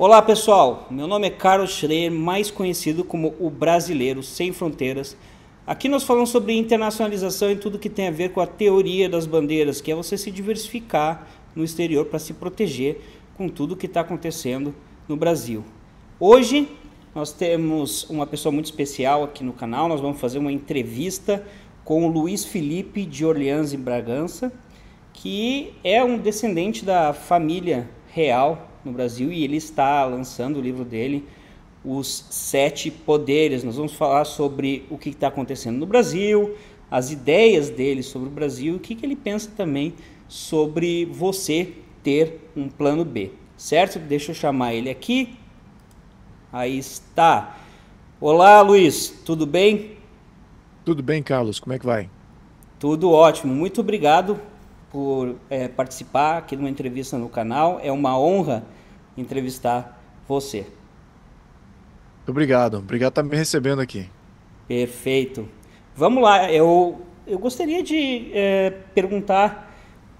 Olá pessoal, meu nome é Carlos Schreier, mais conhecido como o Brasileiro Sem Fronteiras. Aqui nós falamos sobre internacionalização e tudo que tem a ver com a teoria das bandeiras, que é você se diversificar no exterior para se proteger com tudo que está acontecendo no Brasil. Hoje nós temos uma pessoa muito especial aqui no canal, nós vamos fazer uma entrevista com o Luiz Felipe de Orleans e Bragança, que é um descendente da família real no Brasil e ele está lançando o livro dele, Os Sete Poderes. Nós vamos falar sobre o que está acontecendo no Brasil, as ideias dele sobre o Brasil, e o que, que ele pensa também sobre você ter um plano B, certo? Deixa eu chamar ele aqui. Aí está. Olá, Luiz, tudo bem? Tudo bem, Carlos, como é que vai? Tudo ótimo, muito obrigado por é, participar aqui de uma entrevista no canal. É uma honra entrevistar você. Muito obrigado. Obrigado por estar me recebendo aqui. Perfeito. Vamos lá. Eu, eu gostaria de é, perguntar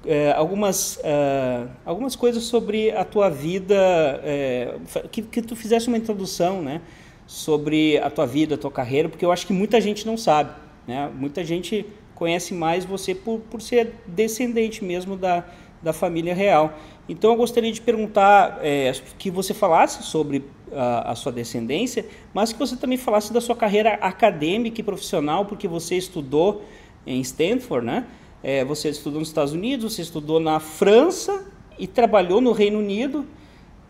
é, algumas, eh, algumas coisas sobre a tua vida, é, que, que tu fizesse uma introdução, né? Sobre a tua vida, a tua carreira, porque eu acho que muita gente não sabe, né? Muita gente conhece mais você por, por ser descendente mesmo da, da família real. Então eu gostaria de perguntar é, que você falasse sobre a, a, sua descendência, mas que você também falasse da sua carreira acadêmica e profissional, porque você estudou em Stanford, né? É, você estudou nos Estados Unidos, você estudou na França e trabalhou no Reino Unido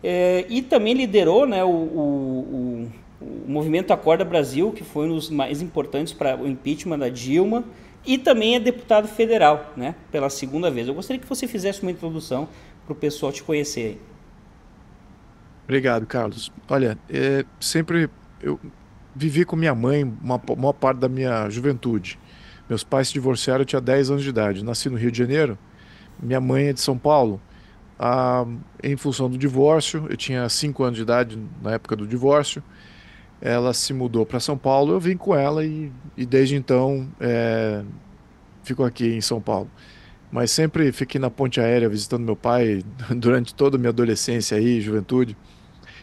é, e também liderou né, o, o, o, o movimento Acorda Brasil, que foi um dos mais importantes para o impeachment da Dilma e também é deputado federal, né? Pela segunda vez. Eu gostaria que você fizesse uma introdução para o pessoal te conhecer aí. Obrigado, Carlos. Olha, é, sempre eu vivi com minha mãe uma maior parte da minha juventude. Meus pais se divorciaram, eu tinha 10 anos de idade. Nasci no Rio de Janeiro, minha mãe é de São Paulo. Ah, em função do divórcio, eu tinha 5 anos de idade na época do divórcio ela se mudou para São Paulo, eu vim com ela e, e desde então é, fico aqui em São Paulo. Mas sempre fiquei na ponte aérea visitando meu pai durante toda a minha adolescência e juventude.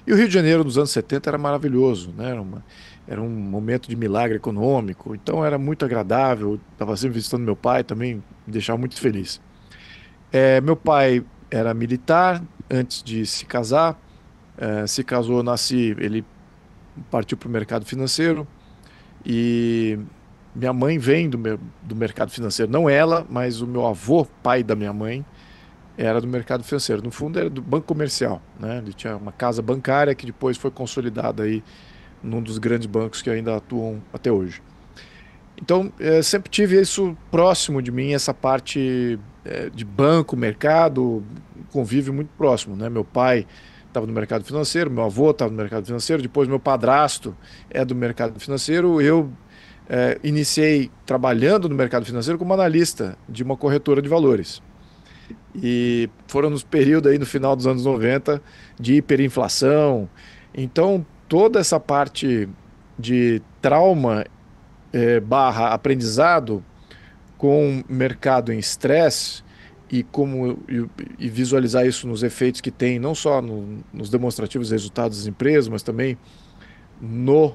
E o Rio de Janeiro nos anos 70 era maravilhoso, né? Era, uma, era um momento de milagre econômico, então era muito agradável. Estava sempre visitando meu pai também, me deixava muito feliz. É, meu pai era militar antes de se casar, é, se casou, nasci, ele partiu para o mercado financeiro e minha mãe vem do, meu, do mercado financeiro, não ela, mas o meu avô, pai da minha mãe, era do mercado financeiro. No fundo era do banco comercial, né? Ele tinha uma casa bancária que depois foi consolidada aí num dos grandes bancos que ainda atuam até hoje. Então eh, sempre tive isso próximo de mim, essa parte eh, de banco, mercado, convívio muito próximo, né? Meu pai estava no mercado financeiro, meu avô estava no mercado financeiro, depois meu padrasto é do mercado financeiro. Eu é, iniciei trabalhando no mercado financeiro como analista de uma corretora de valores. E foram nos períodos aí no final dos anos 90 de hiperinflação. Então, toda essa parte de trauma é, barra aprendizado com mercado em estresse e como e, e visualizar isso nos efeitos que tem, não só no, nos demonstrativos resultados das empresas, mas também no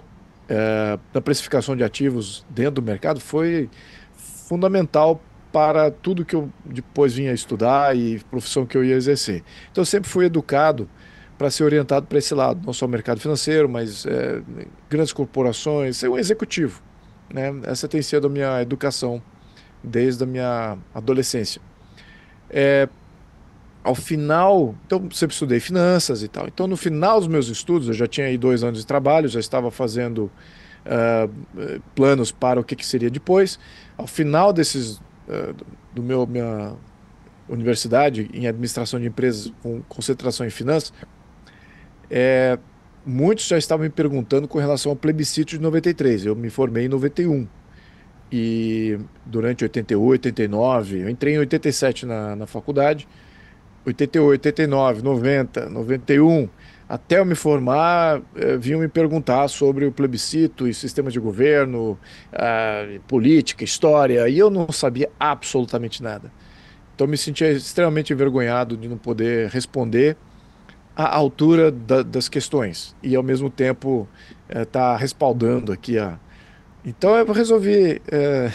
é, na precificação de ativos dentro do mercado foi fundamental para tudo que eu depois vinha estudar e profissão que eu ia exercer. Então eu sempre fui educado para ser orientado para esse lado, não só o mercado financeiro, mas é, grandes corporações, ser um executivo. Né? Essa tem sido a minha educação desde a minha adolescência é, ao final, então sempre estudei finanças e tal. Então, no final dos meus estudos, eu já tinha aí dois anos de trabalho, já estava fazendo uh, planos para o que, que, seria depois. Ao final desses uh, do meu minha universidade em administração de empresas com concentração em finanças, é, muitos já estavam me perguntando com relação ao plebiscito de 93. Eu me formei em 91. E durante 88, 89, eu entrei em 87 na, na faculdade, 88, 89, 90, 91, até eu me formar, eh, vinham me perguntar sobre o plebiscito e sistemas de governo, ah, política, história, e eu não sabia absolutamente nada. Então me sentia extremamente envergonhado de não poder responder à altura da, das questões e ao mesmo tempo estar eh, tá respaldando aqui a, então eu resolvi é,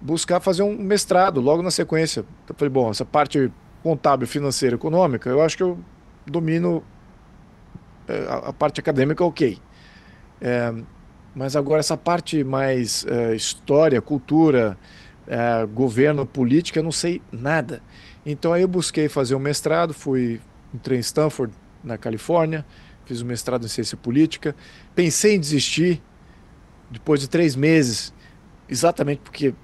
buscar fazer um mestrado logo na sequência. Eu falei, bom, essa parte contábil, financeira, econômica, eu acho que eu domino é, a, a, parte acadêmica, ok. É, mas agora essa parte mais é, história, cultura, é, governo, política, eu não sei nada. Então aí eu busquei fazer um mestrado, fui entrei em Stanford, na Califórnia, fiz um mestrado em ciência política, pensei em desistir, depois de três meses, exatamente porque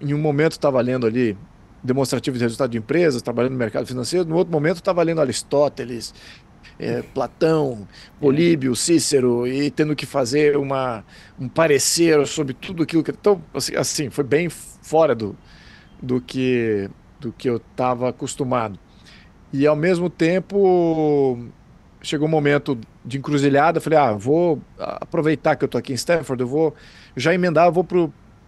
em um momento estava tá lendo ali demonstrativo de resultado de empresas, trabalhando no mercado financeiro, no outro momento estava tá lendo Aristóteles, é, Platão, Políbio, Cícero, e tendo que fazer uma, um parecer sobre tudo aquilo que. Então, assim, assim foi bem fora do, do, que, do que eu estava acostumado. E ao mesmo tempo, chegou um momento de encruzilhada, falei, ah, vou aproveitar que eu tô aqui em Stanford, eu vou já emendar, eu vou para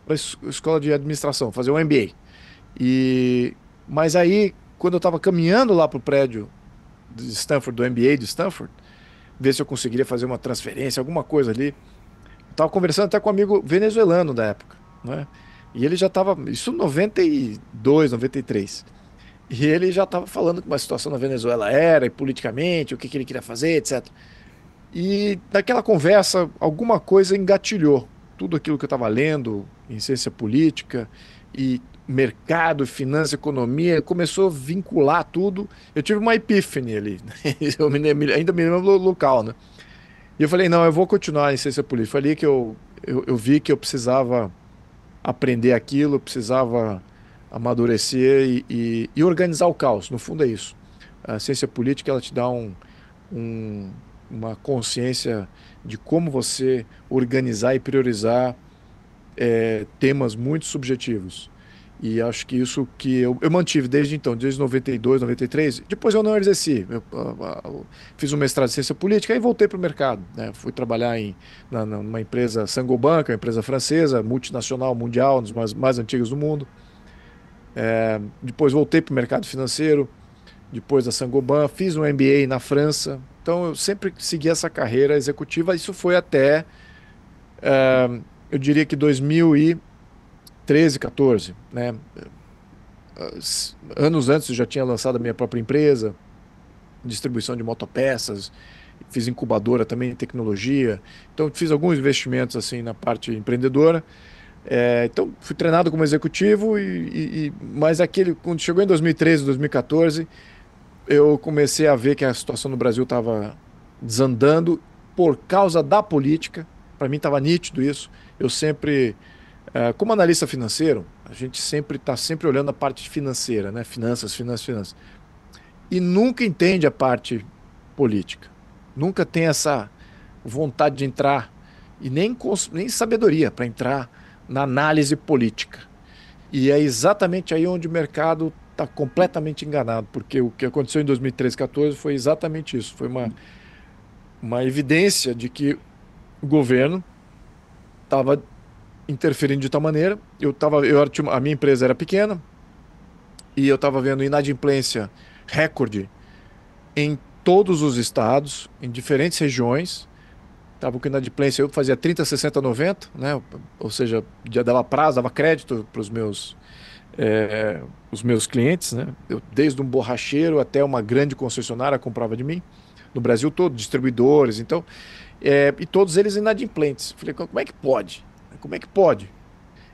a escola de administração, fazer um MBA. E, mas aí, quando eu estava caminhando lá para o prédio de Stanford, do MBA de Stanford, ver se eu conseguiria fazer uma transferência, alguma coisa ali, tava conversando até com um amigo venezuelano da época, né? E ele já tava isso 92, 93. E ele já tava falando como a situação na Venezuela era, e politicamente, o que, que ele queria fazer, etc. E daquela conversa, alguma coisa engatilhou tudo aquilo que eu estava lendo em ciência política e mercado, finança, economia, começou a vincular tudo. Eu tive uma epífane ali, né? eu me, ainda me lembro do local, né? E eu falei, não, eu vou continuar em ciência política. Foi ali que eu, eu, eu vi que eu precisava aprender aquilo, precisava amadurecer e, e, e, organizar o caos. No fundo é isso. A ciência política ela te dá um, um uma consciência de como você organizar e priorizar é, temas muito subjetivos. E acho que isso que eu, eu, mantive desde então, desde 92, 93. Depois eu não exerci. Eu, eu, eu fiz um mestrado em ciência política e voltei para o mercado. Né? Fui trabalhar em na, numa empresa Sangobanca, uma empresa francesa, multinacional, mundial, uma dos mais, mais antigos do mundo. É, depois voltei para o mercado financeiro depois da Sangoban, fiz um MBA na França. Então eu sempre segui essa carreira executiva. Isso foi até, uh, eu diria que 2013, 14, né? Anos antes eu já tinha lançado a minha própria empresa, distribuição de motopeças, fiz incubadora também em tecnologia. Então fiz alguns investimentos assim na parte empreendedora. É, então fui treinado como executivo e, e, mas aquele quando chegou em 2013, 2014 eu comecei a ver que a situação no Brasil estava desandando por causa da política. Para mim estava nítido isso. Eu sempre, eh, como analista financeiro, a gente sempre está sempre olhando a parte financeira, né? Finanças, finanças, finanças. E nunca entende a parte política. Nunca tem essa vontade de entrar e nem, nem sabedoria para entrar na análise política. E é exatamente aí onde o mercado está completamente enganado, porque o que aconteceu em 2013, 14 foi exatamente isso. Foi uma, uma evidência de que o governo estava interferindo de tal maneira. Eu tava, eu a minha empresa era pequena e eu estava vendo inadimplência recorde em todos os estados, em diferentes regiões. Estava com inadimplência, eu fazia 30, 60, 90, né? ou seja, dava prazo, dava crédito para os meus é, os meus clientes, né? Eu, desde um borracheiro até uma grande concessionária comprava de mim, no Brasil todo, distribuidores, então, é, e todos eles inadimplentes. Falei, como é que pode? Como é que pode?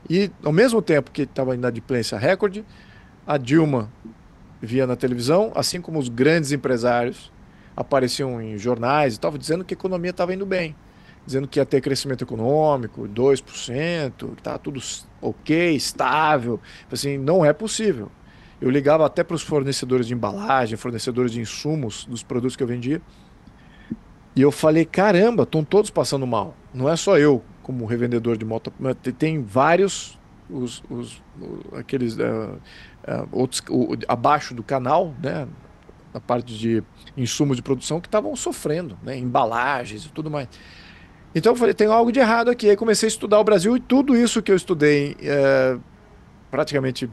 E ao mesmo tempo que estava inadimplência recorde, a Dilma via na televisão, assim como os grandes empresários apareciam em jornais e estavam dizendo que a economia estava indo bem dizendo que ia ter crescimento econômico, 2%, que tá tudo ok, estável. Assim, não é possível. Eu ligava até para os fornecedores de embalagem, fornecedores de insumos dos produtos que eu vendia. E eu falei: caramba, estão todos passando mal. Não é só eu, como revendedor de moto. Tem vários, os, os aqueles uh, uh, outros, uh, abaixo do canal, né? Na parte de insumos de produção que estavam sofrendo, né? Embalagens e tudo mais. Então eu falei, tem algo de errado aqui. Aí comecei a estudar o Brasil e tudo isso que eu estudei é, praticamente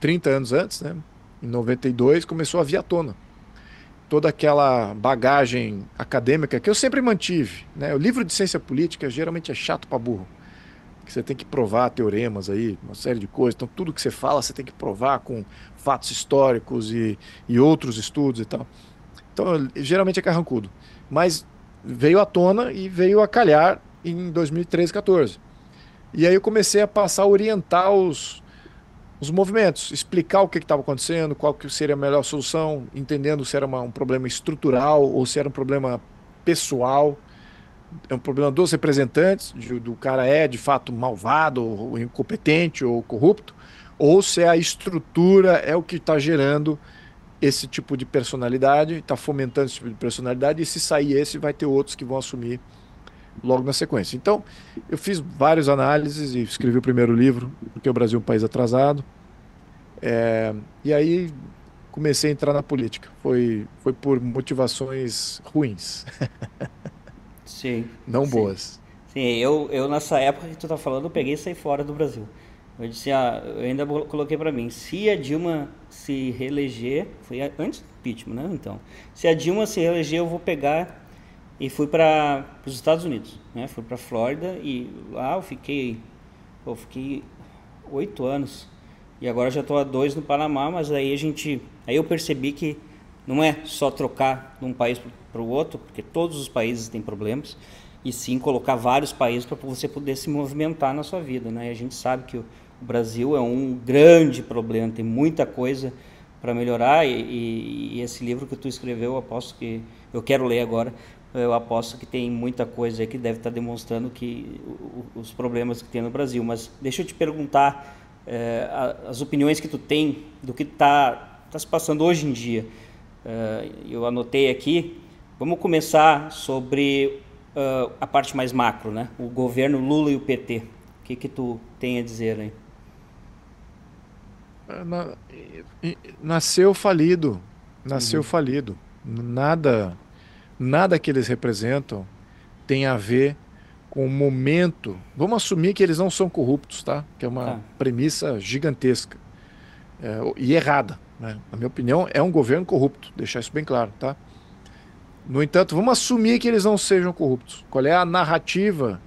30 anos antes, né? Em 92, começou a vir à tona. Toda aquela bagagem acadêmica que eu sempre mantive. Né? O livro de ciência política geralmente é chato para burro. Que você tem que provar teoremas aí, uma série de coisas. Então, tudo que você fala, você tem que provar com fatos históricos e, e outros estudos e tal. Então, geralmente é carrancudo. Mas veio à tona e veio a calhar em 2013, 14. E aí eu comecei a passar a orientar os, os movimentos, explicar o que estava acontecendo, qual que seria a melhor solução, entendendo se era uma, um problema estrutural ou se era um problema pessoal, é um problema dos representantes, de, do cara é de fato malvado, ou incompetente ou corrupto, ou se é a estrutura é o que está gerando esse tipo de personalidade, está fomentando esse tipo de personalidade, e se sair esse, vai ter outros que vão assumir logo na sequência. Então, eu fiz várias análises e escrevi o primeiro livro, porque o Brasil é um país atrasado. É, e aí comecei a entrar na política. Foi, foi por motivações ruins. Sim. Não sim. boas. Sim, eu, eu nessa época que tu tá falando, eu peguei e saí fora do Brasil. Eu disse, ah, eu ainda coloquei para mim, se a Dilma se reeleger, foi antes do impeachment, né? Então, se a Dilma se reeleger, eu vou pegar e fui para os Estados Unidos, né? Fui para Flórida e lá eu fiquei, eu fiquei oito anos e agora já estou há dois no Panamá, mas aí a gente, aí eu percebi que não é só trocar de um país para o outro, porque todos os países têm problemas e sim colocar vários países para você poder se movimentar na sua vida, né? E a gente sabe que o o Brasil é um grande problema, tem muita coisa para melhorar e, e, e, esse livro que tu escreveu, eu aposto que eu quero ler agora, eu aposto que tem muita coisa aí que deve estar tá demonstrando que o, os problemas que tem no Brasil. Mas deixa eu te perguntar é, as opiniões que tu tem do que está tá se passando hoje em dia. É, eu anotei aqui. Vamos começar sobre uh, a parte mais macro, né? O governo Lula e o PT. O que que tu tem a dizer aí? nasceu falido, nasceu uhum. falido. Nada, nada que eles representam tem a ver com o momento. Vamos assumir que eles não são corruptos, tá? Que é uma ah. premissa gigantesca é, e errada. Né? Na minha opinião, é um governo corrupto. Deixar isso bem claro, tá? No entanto, vamos assumir que eles não sejam corruptos. Qual é a narrativa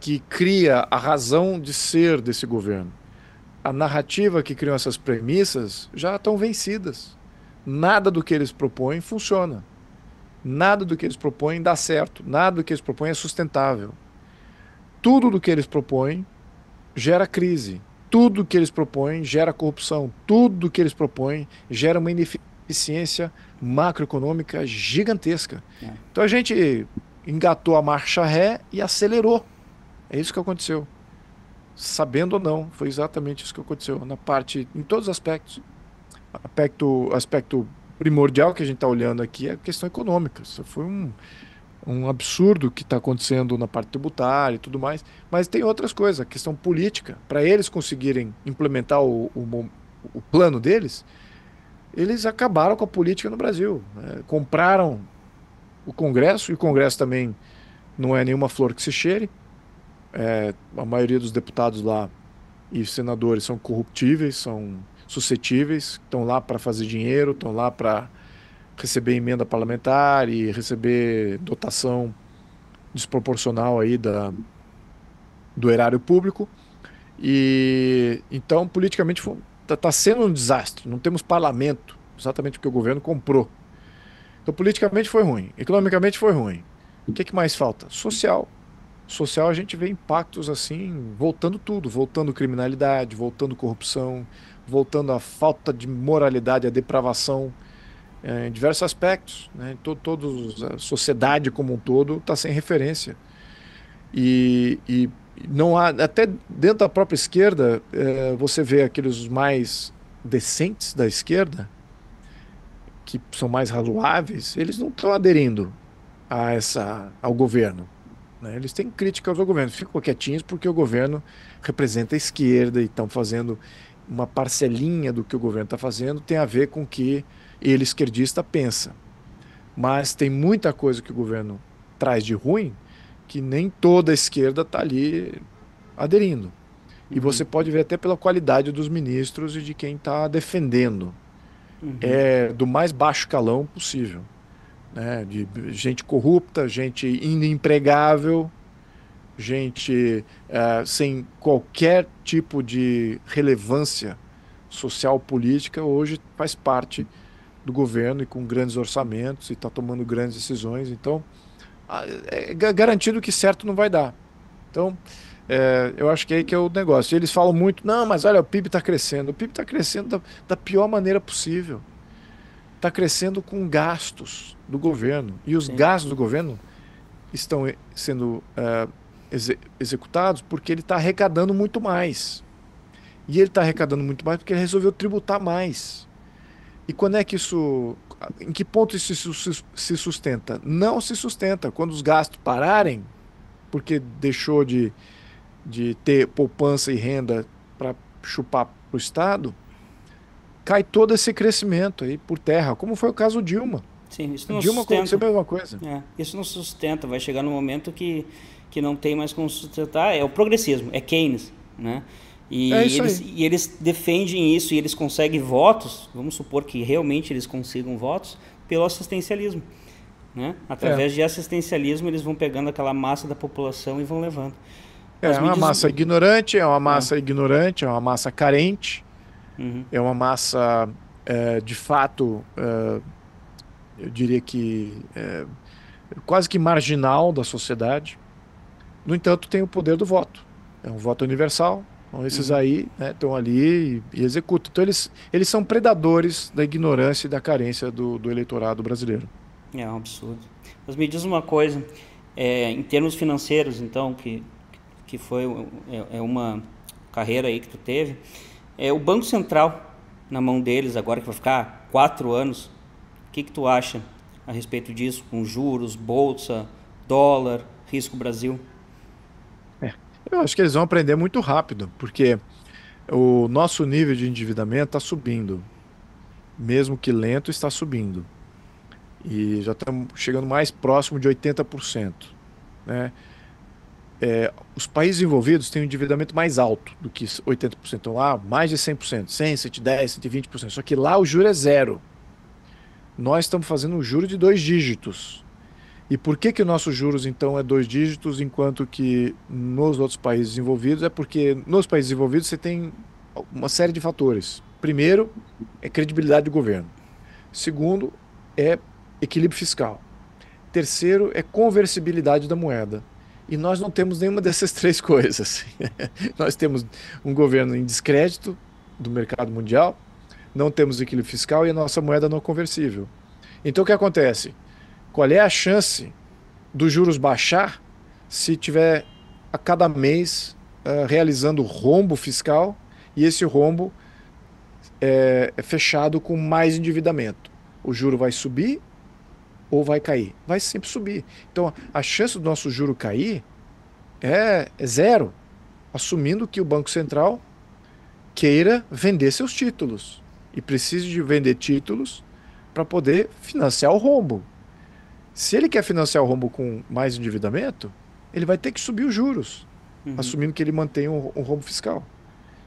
que cria a razão de ser desse governo? a narrativa que criou essas premissas já estão vencidas. Nada do que eles propõem funciona. Nada do que eles propõem dá certo. Nada do que eles propõem é sustentável. Tudo do que eles propõem gera crise. Tudo que eles propõem gera corrupção. Tudo que eles propõem gera uma ineficiência macroeconômica gigantesca. É. Então a gente engatou a marcha ré e acelerou. É isso que aconteceu sabendo ou não, foi exatamente isso que aconteceu na parte, em todos os aspectos. Aspecto, aspecto primordial que a gente está olhando aqui é a questão econômica. Isso foi um, um absurdo que está acontecendo na parte tributária e tudo mais. Mas tem outras coisas, a questão política. Para eles conseguirem implementar o, o, o, plano deles, eles acabaram com a política no Brasil. Né? Compraram o Congresso, e o Congresso também não é nenhuma flor que se cheire é, a maioria dos deputados lá e senadores são corruptíveis, são suscetíveis, estão lá para fazer dinheiro, estão lá para receber emenda parlamentar e receber dotação desproporcional aí da, do erário público. E então, politicamente, está tá sendo um desastre. Não temos parlamento, exatamente porque o governo comprou. Então, politicamente foi ruim, economicamente foi ruim. O que, é que mais falta? Social, social a gente vê impactos assim, voltando tudo, voltando criminalidade, voltando corrupção, voltando a falta de moralidade, a depravação é, em diversos aspectos. Né? Todo, a sociedade como um todo está sem referência. E, e, não há, até dentro da própria esquerda, é, você vê aqueles mais decentes da esquerda, que são mais razoáveis, eles não estão aderindo a essa, ao governo né? Eles têm críticas ao governo, ficam quietinhos porque o governo representa a esquerda e estão fazendo uma parcelinha do que o governo está fazendo, tem a ver com o que ele esquerdista pensa. Mas tem muita coisa que o governo traz de ruim que nem toda a esquerda está ali aderindo. E uhum. você pode ver até pela qualidade dos ministros e de quem está defendendo. Uhum. É do mais baixo calão possível né, de gente corrupta, gente inempregável, gente uh, sem qualquer tipo de relevância social política hoje faz parte do governo e com grandes orçamentos e está tomando grandes decisões. Então, é garantido que certo não vai dar. Então, é, eu acho que é aí que é o negócio. Eles falam muito, não, mas olha, o PIB está crescendo. O PIB está crescendo da, da, pior maneira possível está crescendo com gastos do governo. E os Sim. gastos do governo estão sendo uh, executados porque ele está arrecadando muito mais. E ele está arrecadando muito mais porque ele resolveu tributar mais. E quando é que isso. Em que ponto isso se sustenta? Não se sustenta. Quando os gastos pararem, porque deixou de, de ter poupança e renda para chupar para o Estado, cai todo esse crescimento aí por terra, como foi o caso Dilma. Sim, isso não Dilma sustenta. aconteceu a mesma coisa. É, isso não sustenta, vai chegar no momento que, que não tem mais como sustentar, é o progressismo, é Keynes, né? E, é eles, e eles defendem isso e eles conseguem votos, vamos supor que realmente eles consigam votos, pelo assistencialismo. Né? Através é. de assistencialismo, eles vão pegando aquela massa da população e vão levando. É, é uma diz... massa ignorante, é uma massa é. ignorante, é uma massa carente. Uhum. É uma massa, é, de fato, é, eu diria que é, quase que marginal da sociedade. No entanto, tem o poder do voto. É um voto universal. Então, esses uhum. aí né, estão né, ali e, e, executam. Então, eles, eles são predadores da ignorância e da carência do, do eleitorado brasileiro. É um absurdo. Mas me diz uma coisa, é, em termos financeiros, então, que, que foi é, é uma carreira aí que tu teve, é o Banco Central na mão deles agora que vai ficar quatro anos. O que, que tu acha a respeito disso, com juros, bolsa, dólar, risco Brasil? É, eu acho que eles vão aprender muito rápido, porque o nosso nível de endividamento está subindo, mesmo que lento, está subindo. E já estamos chegando mais próximo de 80%. Né? é, os países envolvidos têm um endividamento mais alto do que 80%. Então, lá, mais de 100%, 100%, 110%, 120%. Só que lá o juro é zero. Nós estamos fazendo um juro de dois dígitos. E por que que nossos juros, então, é dois dígitos, enquanto que nos outros países envolvidos? É porque nos países envolvidos você tem uma série de fatores. Primeiro, é credibilidade do governo. Segundo, é equilíbrio fiscal. Terceiro, é conversibilidade da moeda. E nós não temos nenhuma dessas três coisas. nós temos um governo em descrédito do mercado mundial, não temos equilíbrio fiscal e a nossa moeda não conversível. Então o que acontece? Qual é a chance dos juros baixar se tiver a cada mês uh, realizando rombo fiscal e esse rombo é, é fechado com mais endividamento? O juro vai subir ou vai cair? Vai sempre subir. Então, a chance do nosso juro cair é zero, assumindo que o Banco Central queira vender seus títulos e precise de vender títulos para poder financiar o rombo. Se ele quer financiar o rombo com mais endividamento, ele vai ter que subir os juros, uhum. assumindo que ele mantém um, um rombo fiscal.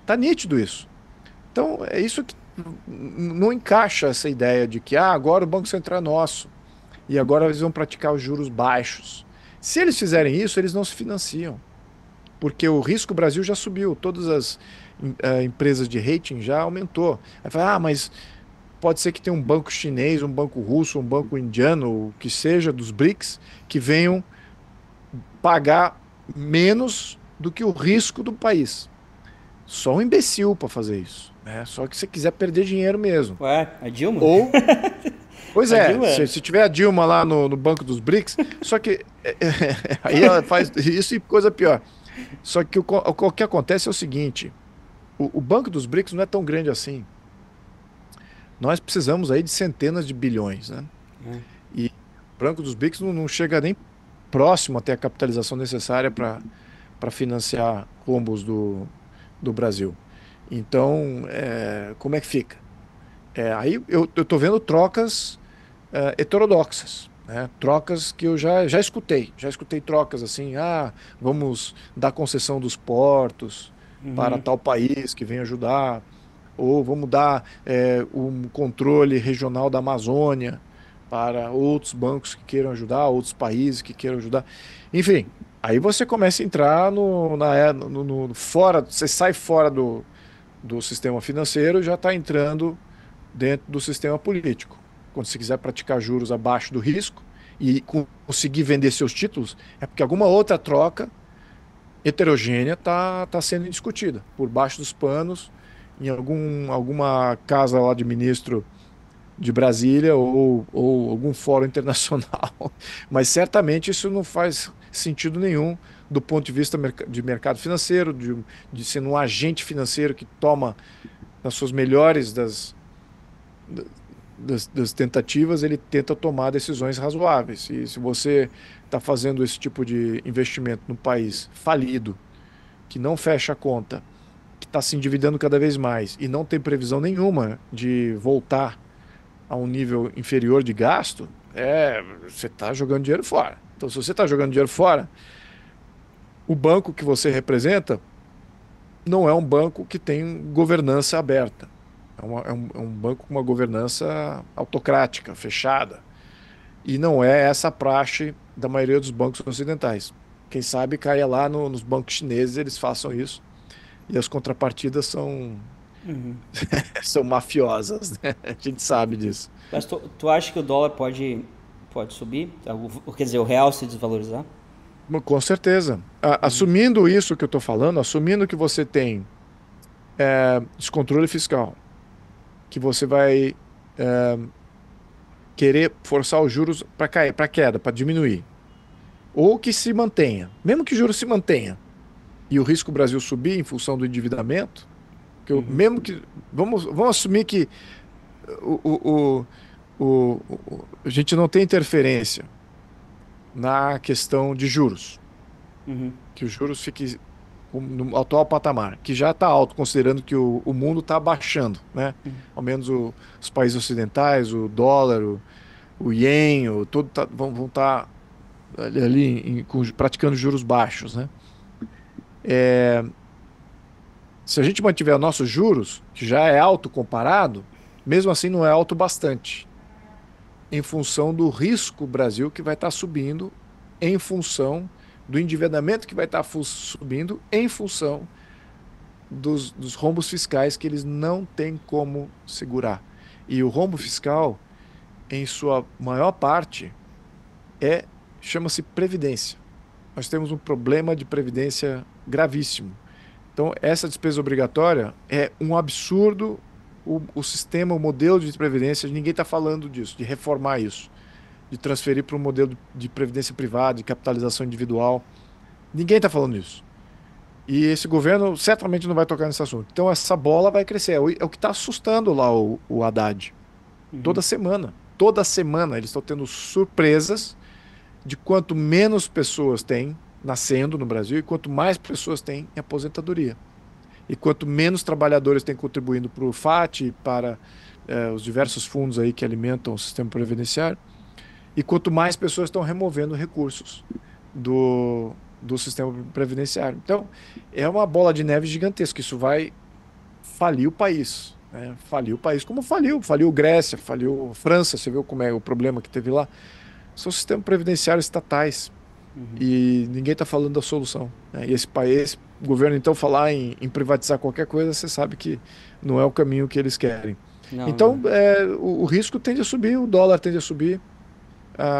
Está nítido isso. Então, é isso que não encaixa essa ideia de que ah, agora o Banco Central é nosso e agora eles vão praticar os juros baixos. Se eles fizerem isso, eles não se financiam, porque o risco Brasil já subiu, todas as uh, empresas de rating já aumentou. Aí fala, ah, mas pode ser que tenha um banco chinês, um banco russo, um banco indiano, o que seja, dos BRICS, que venham pagar menos do que o risco do país. Só um imbecil para fazer isso. Né? Só que você quiser perder dinheiro mesmo. Ué, a Dilma? Ou Pois a tá é, se, se, tiver a Dilma lá no, no banco dos BRICS, só que é, é, aí ela faz isso e coisa pior. Só que o, o, o que acontece é o seguinte: o, o banco dos BRICS não é tão grande assim. Nós precisamos aí de centenas de bilhões, né? É. E o banco dos BRICS não, não chega nem próximo até a capitalização necessária para financiar combos do, do Brasil. Então, é, como é que fica? É, aí eu estou vendo trocas uh, heterodoxas. Né? Trocas que eu já, já escutei. Já escutei trocas assim: ah, vamos dar concessão dos portos uhum. para tal país que vem ajudar, ou vamos dar é, um controle regional da Amazônia para outros bancos que queiram ajudar, outros países que queiram ajudar. Enfim, aí você começa a entrar no, na, é, no, no fora, você sai fora do, do sistema financeiro já está entrando dentro do sistema político quando você quiser praticar juros abaixo do risco e conseguir vender seus títulos, é porque alguma outra troca heterogênea está tá sendo discutida por baixo dos panos, em algum, alguma casa lá de ministro de Brasília ou, ou algum fórum internacional. Mas certamente isso não faz sentido nenhum do ponto de vista de mercado financeiro, de, de sendo um agente financeiro que toma nas suas melhores das das, das tentativas, ele tenta tomar decisões razoáveis. E se você está fazendo esse tipo de investimento no país falido, que não fecha a conta, que está se endividando cada vez mais e não tem previsão nenhuma de voltar a um nível inferior de gasto, é, você está jogando dinheiro fora. Então, se você está jogando dinheiro fora, o banco que você representa não é um banco que tem governança aberta. É, uma, é, um, é um banco com uma governança autocrática, fechada. E não é essa a praxe da maioria dos bancos ocidentais. Quem sabe caia lá no, nos bancos chineses, eles façam isso. E as contrapartidas são Uhum. são mafiosas, né? A gente sabe disso. Mas tu, tu acha que o dólar pode, pode subir? Quer dizer, o real se desvalorizar? Com certeza. Assumindo isso que eu estou falando, assumindo que você tem é, descontrole fiscal, que você vai é, querer forçar os juros para cair, para queda, para diminuir. Ou que se mantenha. Mesmo que o juro se mantenha e o risco do Brasil subir em função do endividamento, que eu, uhum. mesmo que. Vamos, vamos assumir que o, o, o, o, a gente não tem interferência na questão de juros. Uhum. Que os juros fiquem no atual patamar, que já está alto, considerando que o, o mundo está baixando, né? Uhum. Ao menos o, os países ocidentais, o dólar, o, o ien, o, todo tá, vão estar tá ali, ali em, com, praticando juros baixos, né? É, se a gente mantiver nossos juros, que já é alto comparado, mesmo assim não é alto bastante, em função do risco Brasil que vai estar tá subindo em função do endividamento que vai estar tá subindo em função dos, dos rombos fiscais que eles não têm como segurar. E o rombo fiscal, em sua maior parte, é chama-se previdência. Nós temos um problema de previdência gravíssimo. Então, essa despesa obrigatória é um absurdo o, o sistema, o modelo de previdência, ninguém está falando disso, de reformar isso de transferir para um modelo de previdência privada, de capitalização individual. Ninguém está falando isso. E esse governo certamente não vai tocar nesse assunto. Então essa bola vai crescer. É o, é que está assustando lá o, o Haddad. Uhum. Toda semana. Toda semana eles estão tendo surpresas de quanto menos pessoas têm nascendo no Brasil e quanto mais pessoas têm em aposentadoria. E quanto menos trabalhadores têm contribuindo para o FAT, para eh, os diversos fundos aí que alimentam o sistema previdenciário. E quanto mais pessoas estão removendo recursos do, do sistema previdenciário. Então, é uma bola de neve gigantesca. Isso vai falir o país. Né? Faliu o país como faliu. Faliu Grécia, faliu França. Você viu como é o problema que teve lá? São sistemas previdenciários estatais. Uhum. E ninguém está falando da solução. Né? E esse país, o governo, então, falar em, em, privatizar qualquer coisa, você sabe que não é o caminho que eles querem. Não, então, não. É, o, o risco tende a subir, o dólar tende a subir,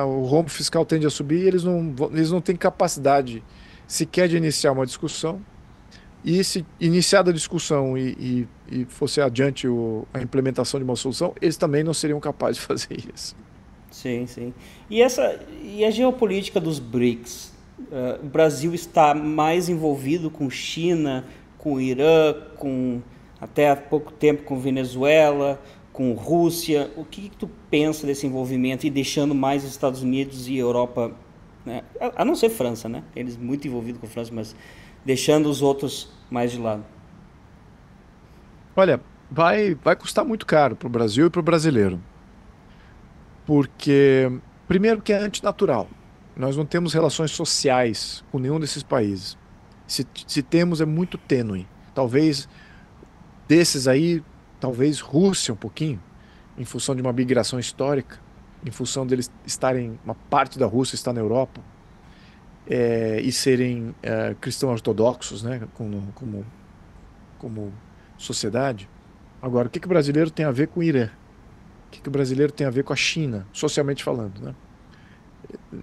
o rombo fiscal tende a subir e eles não, eles não têm capacidade sequer de iniciar uma discussão. E se iniciada a discussão e, e, e fosse adiante o, a implementação de uma solução, eles também não seriam capazes de fazer isso. Sim, sim. E, essa, e a geopolítica dos BRICS? Uh, o Brasil está mais envolvido com China, com Irã, com até há pouco tempo com Venezuela, com Rússia. O que, que, tu pensa desse envolvimento e deixando mais os Estados Unidos e Europa, né? a, não ser França, né? Eles muito envolvidos com a França, mas deixando os outros mais de lado. Olha, vai, vai custar muito caro para o Brasil e para o brasileiro. Porque, primeiro, que é antinatural. Nós não temos relações sociais com nenhum desses países. Se, se temos, é muito tênue. Talvez desses aí, talvez Rússia um pouquinho, em função de uma migração histórica, em função deles estarem, uma parte da Rússia está na Europa, é, e serem é, cristãos ortodoxos, né, como, como, como sociedade. Agora, o que, que o brasileiro tem a ver com o Irã? O que, que o brasileiro tem a ver com a China, socialmente falando?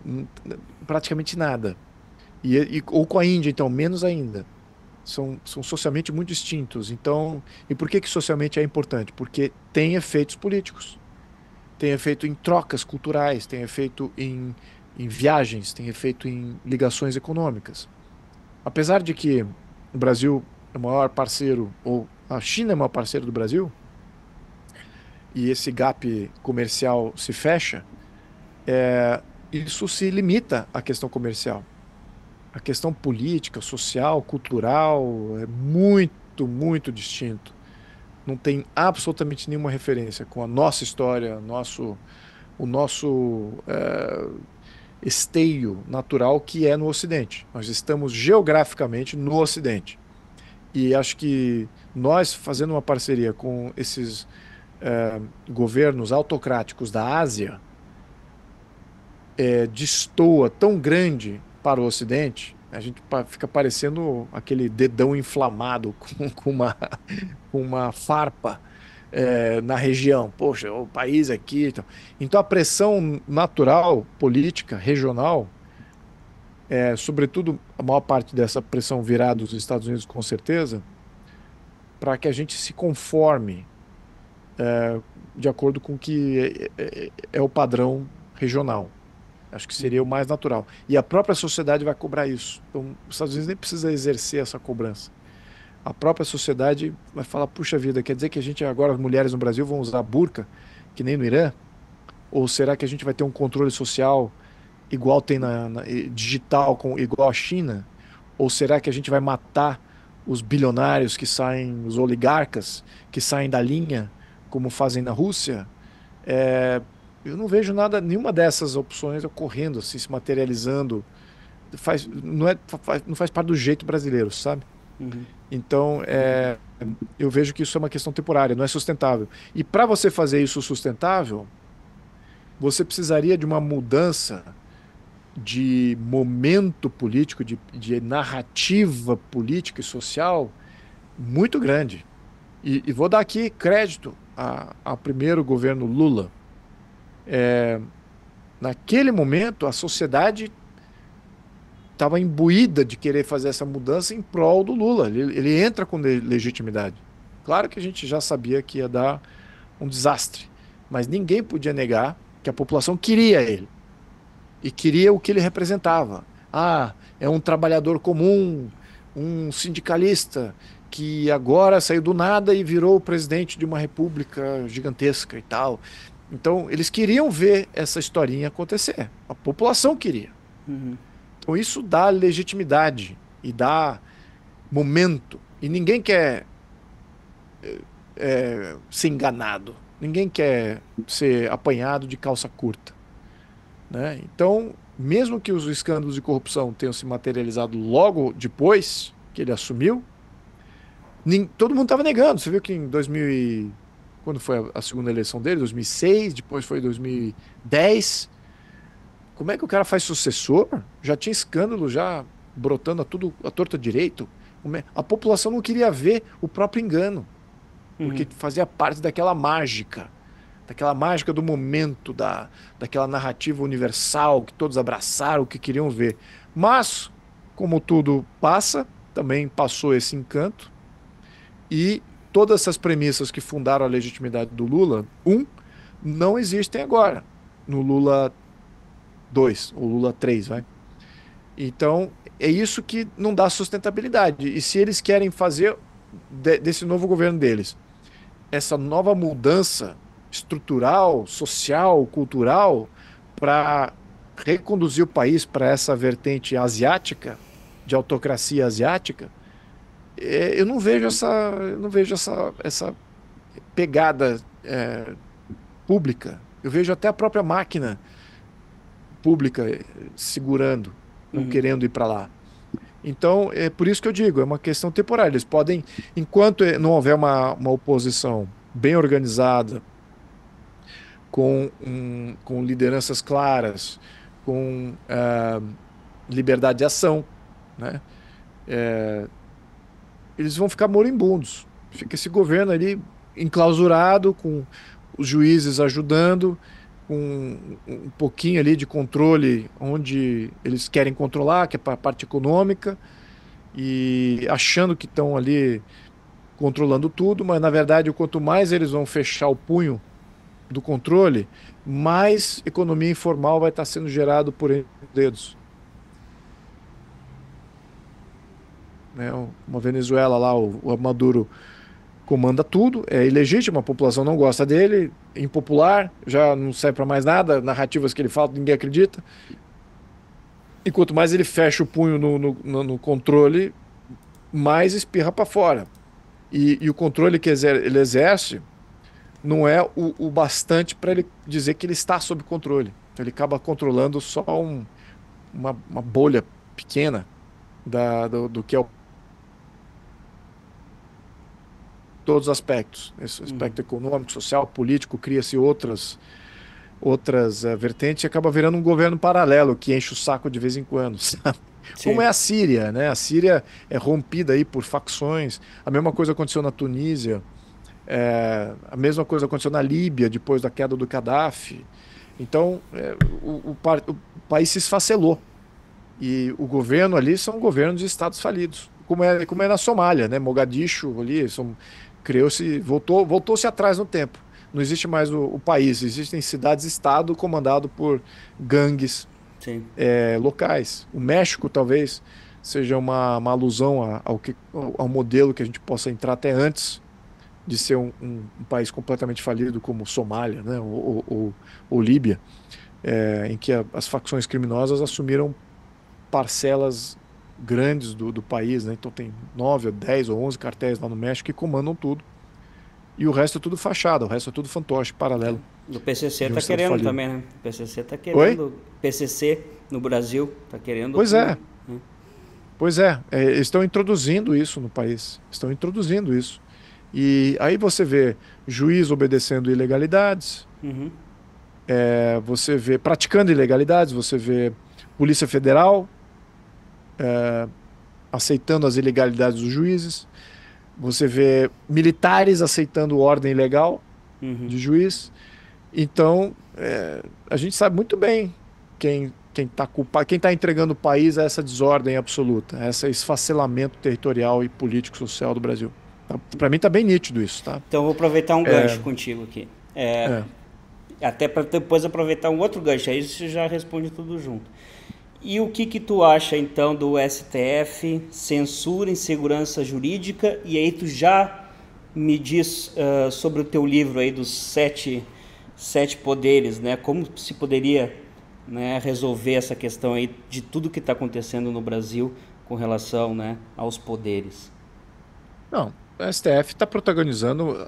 Né? Praticamente nada. E, e, ou com a Índia, então, menos ainda são, são socialmente muito distintos. Então, e por que, que socialmente é importante? Porque tem efeitos políticos, tem efeito em trocas culturais, tem efeito em, em viagens, tem efeito em ligações econômicas. Apesar de que o Brasil é o maior parceiro, ou a China é o maior parceiro do Brasil, e esse gap comercial se fecha, é, isso se limita à questão comercial a questão política, social, cultural é muito, muito distinto. Não tem absolutamente nenhuma referência com a nossa história, nosso, o nosso é, esteio natural que é no Ocidente. Nós estamos geograficamente no Ocidente. E acho que nós, fazendo uma parceria com esses é, governos autocráticos da Ásia, é, destoa tão grande para o Ocidente, a gente fica parecendo aquele dedão inflamado com, com uma, com uma farpa é, na região. Poxa, o país aqui. Então, então a pressão natural, política, regional, é, sobretudo a maior parte dessa pressão virá dos Estados Unidos, com certeza, para que a gente se conforme é, de acordo com o que é, é, é o padrão regional. Acho que seria o mais natural. E a própria sociedade vai cobrar isso. Então, os Estados Unidos nem precisa exercer essa cobrança. A própria sociedade vai falar: puxa vida, quer dizer que a gente agora, as mulheres no Brasil, vão usar burca, que nem no Irã? Ou será que a gente vai ter um controle social igual tem na, na digital, com, igual à China? Ou será que a gente vai matar os bilionários que saem, os oligarcas que saem da linha, como fazem na Rússia? É, eu não vejo nada, nenhuma dessas opções ocorrendo, assim, se materializando. Faz, não, é, faz, não faz parte do jeito brasileiro, sabe? Uhum. Então, é, eu vejo que isso é uma questão temporária, não é sustentável. E para você fazer isso sustentável, você precisaria de uma mudança de momento político, de, de narrativa política e social muito grande. E, e vou dar aqui crédito ao primeiro governo Lula é, naquele momento, a sociedade estava imbuída de querer fazer essa mudança em prol do Lula. Ele, ele entra com legitimidade. Claro que a gente já sabia que ia dar um desastre, mas ninguém podia negar que a população queria ele e queria o que ele representava. Ah, é um trabalhador comum, um sindicalista que agora saiu do nada e virou presidente de uma república gigantesca e tal. Então, eles queriam ver essa historinha acontecer. A população queria. Uhum. Então, isso dá legitimidade e dá momento. E ninguém quer é, ser enganado. Ninguém quer ser apanhado de calça curta. Né? Então, mesmo que os escândalos de corrupção tenham se materializado logo depois que ele assumiu, todo mundo estava negando. Você viu que em 2000 quando foi a segunda eleição dele, 2006, depois foi 2010. Como é que o cara faz sucessor? Já tinha escândalo já brotando a tudo a torta direito. A população não queria ver o próprio engano, porque uhum. fazia parte daquela mágica, daquela mágica do momento, da, daquela narrativa universal que todos abraçaram, que queriam ver. Mas, como tudo passa, também passou esse encanto e todas essas premissas que fundaram a legitimidade do Lula, um, não existem agora, no Lula 2, ou Lula 3, vai. Então, é isso que não dá sustentabilidade. E se eles querem fazer de, desse novo governo deles essa nova mudança estrutural, social, cultural, para reconduzir o país para essa vertente asiática, de autocracia asiática, é, eu não vejo essa, não vejo essa, essa pegada é, pública. Eu vejo até a própria máquina pública eh, segurando, não uhum. querendo ir para lá. Então, é por isso que eu digo, é uma questão temporária. Eles podem, enquanto eh, não houver uma, uma oposição bem organizada, com, um, com lideranças claras, com uh, liberdade de ação, né? É, eles vão ficar moribundos. Fica esse governo ali enclausurado, com os juízes ajudando, com um pouquinho ali de controle onde eles querem controlar, que é a parte econômica, e achando que estão ali controlando tudo, mas na verdade, quanto mais eles vão fechar o punho do controle, mais economia informal vai estar tá sendo gerado por entre dedos. Né? Uma Venezuela lá, o, o Maduro comanda tudo, é ilegítimo, a população não gosta dele, impopular, já não serve para mais nada, narrativas que ele fala, ninguém acredita. E quanto mais ele fecha o punho no, no, no controle, mais espirra para fora. E, e, o controle que ele exerce não é o, o bastante para ele dizer que ele está sob controle. Então ele acaba controlando só um, uma, uma bolha pequena da, do, do que é o todos os aspectos. Né? Esse aspecto uhum. econômico, social, político, cria-se outras outras uh, vertentes e acaba virando um governo paralelo que enche o saco de vez em quando, sabe? Como é a Síria, né? A Síria é rompida aí por facções. A mesma coisa aconteceu na Tunísia. É, a mesma coisa aconteceu na Líbia depois da queda do Gaddafi. Então, é, o, o, o, país se esfacelou. E o governo ali são governos de estados falidos, como é, como é na Somália, né? Mogadishu ali, são criou-se, voltou, voltou-se atrás no tempo. Não existe mais o, o país, existem cidades-estado comandado por gangues é, locais. O México talvez seja uma, uma alusão ao, que, ao modelo que a gente possa entrar até antes de ser um, um, um país completamente falido como Somália, né, ou, ou, ou Líbia, é, em que a, as facções criminosas assumiram parcelas grandes do, do país, né? então tem 9 ou 10 ou 11 cartéis lá no México que comandam tudo. E o resto é tudo fachada, o resto é tudo fantoche, paralelo. O PCC está um tá querendo falido. também, né? O PCC está querendo. Oi? PCC no Brasil está querendo. Pois é. Né? Pois é, é, estão introduzindo isso no país. Estão introduzindo isso. E aí você vê juiz obedecendo ilegalidades, uhum. é, você vê praticando ilegalidades, você vê Polícia Federal é, aceitando as ilegalidades dos juízes, você vê militares aceitando ordem ilegal uhum. de juiz. Então, é, a gente sabe muito bem quem quem está culpado, quem está entregando o país a essa desordem absoluta, a esse esfacelamento territorial e político-social do Brasil. Tá? Para mim está bem nítido isso, tá? Então vou aproveitar um é. gancho é... contigo aqui. É... É. Até para depois aproveitar um outro gancho, aí você já responde tudo junto. E o que, que tu acha então do STF, censura, insegurança jurídica? E aí tu já me diz uh, sobre o teu livro aí dos sete, sete poderes, né? Como se poderia né, resolver essa questão aí de tudo que está acontecendo no Brasil com relação né, aos poderes? Não, o STF está protagonizando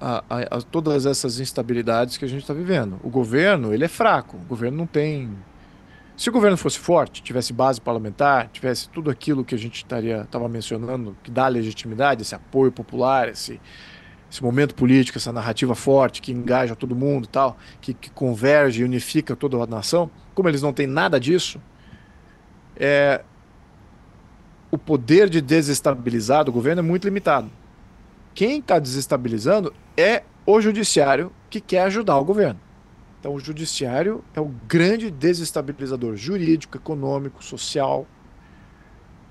a, a, a todas essas instabilidades que a gente está vivendo. O governo ele é fraco, o governo não tem se o governo fosse forte, tivesse base parlamentar, tivesse tudo aquilo que a gente estava mencionando, que dá legitimidade, esse apoio popular, esse, esse momento político, essa narrativa forte que engaja todo mundo e tal, que, que converge e unifica toda a nação, como eles não têm nada disso, é, o poder de desestabilizar do governo é muito limitado. Quem está desestabilizando é o judiciário que quer ajudar o governo. Então, o judiciário é o grande desestabilizador jurídico, econômico, social,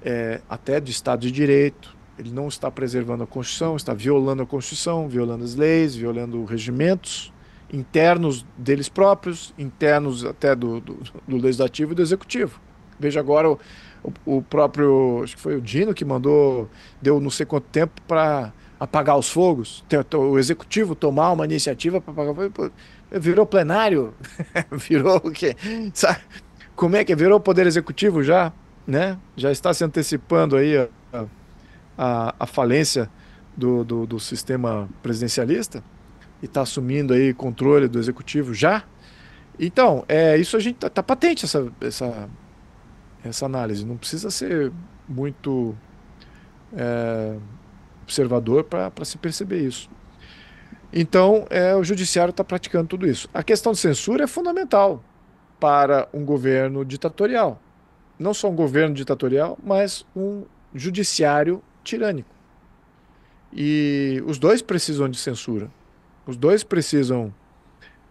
é, até do Estado de Direito. Ele não está preservando a Constituição, está violando a Constituição, violando as leis, violando regimentos internos deles próprios, internos até do, do, do legislativo e do executivo. Veja agora o, o, o, próprio, acho que foi o Dino que mandou, deu não sei quanto tempo para apagar os fogos, o executivo tomar uma iniciativa para apagar. Virou plenário? Virou o quê? Sabe? Como é que é? virou poder executivo já? Né? Já está se antecipando aí a, a, a falência do, do, do sistema presidencialista e está assumindo aí controle do executivo já. Então, é, isso a gente está tá, patente essa, essa, essa análise. Não precisa ser muito é, observador para se perceber isso. Então, é, o judiciário está praticando tudo isso. A questão de censura é fundamental para um governo ditatorial. Não só um governo ditatorial, mas um judiciário tirânico. E os dois precisam de censura. Os dois precisam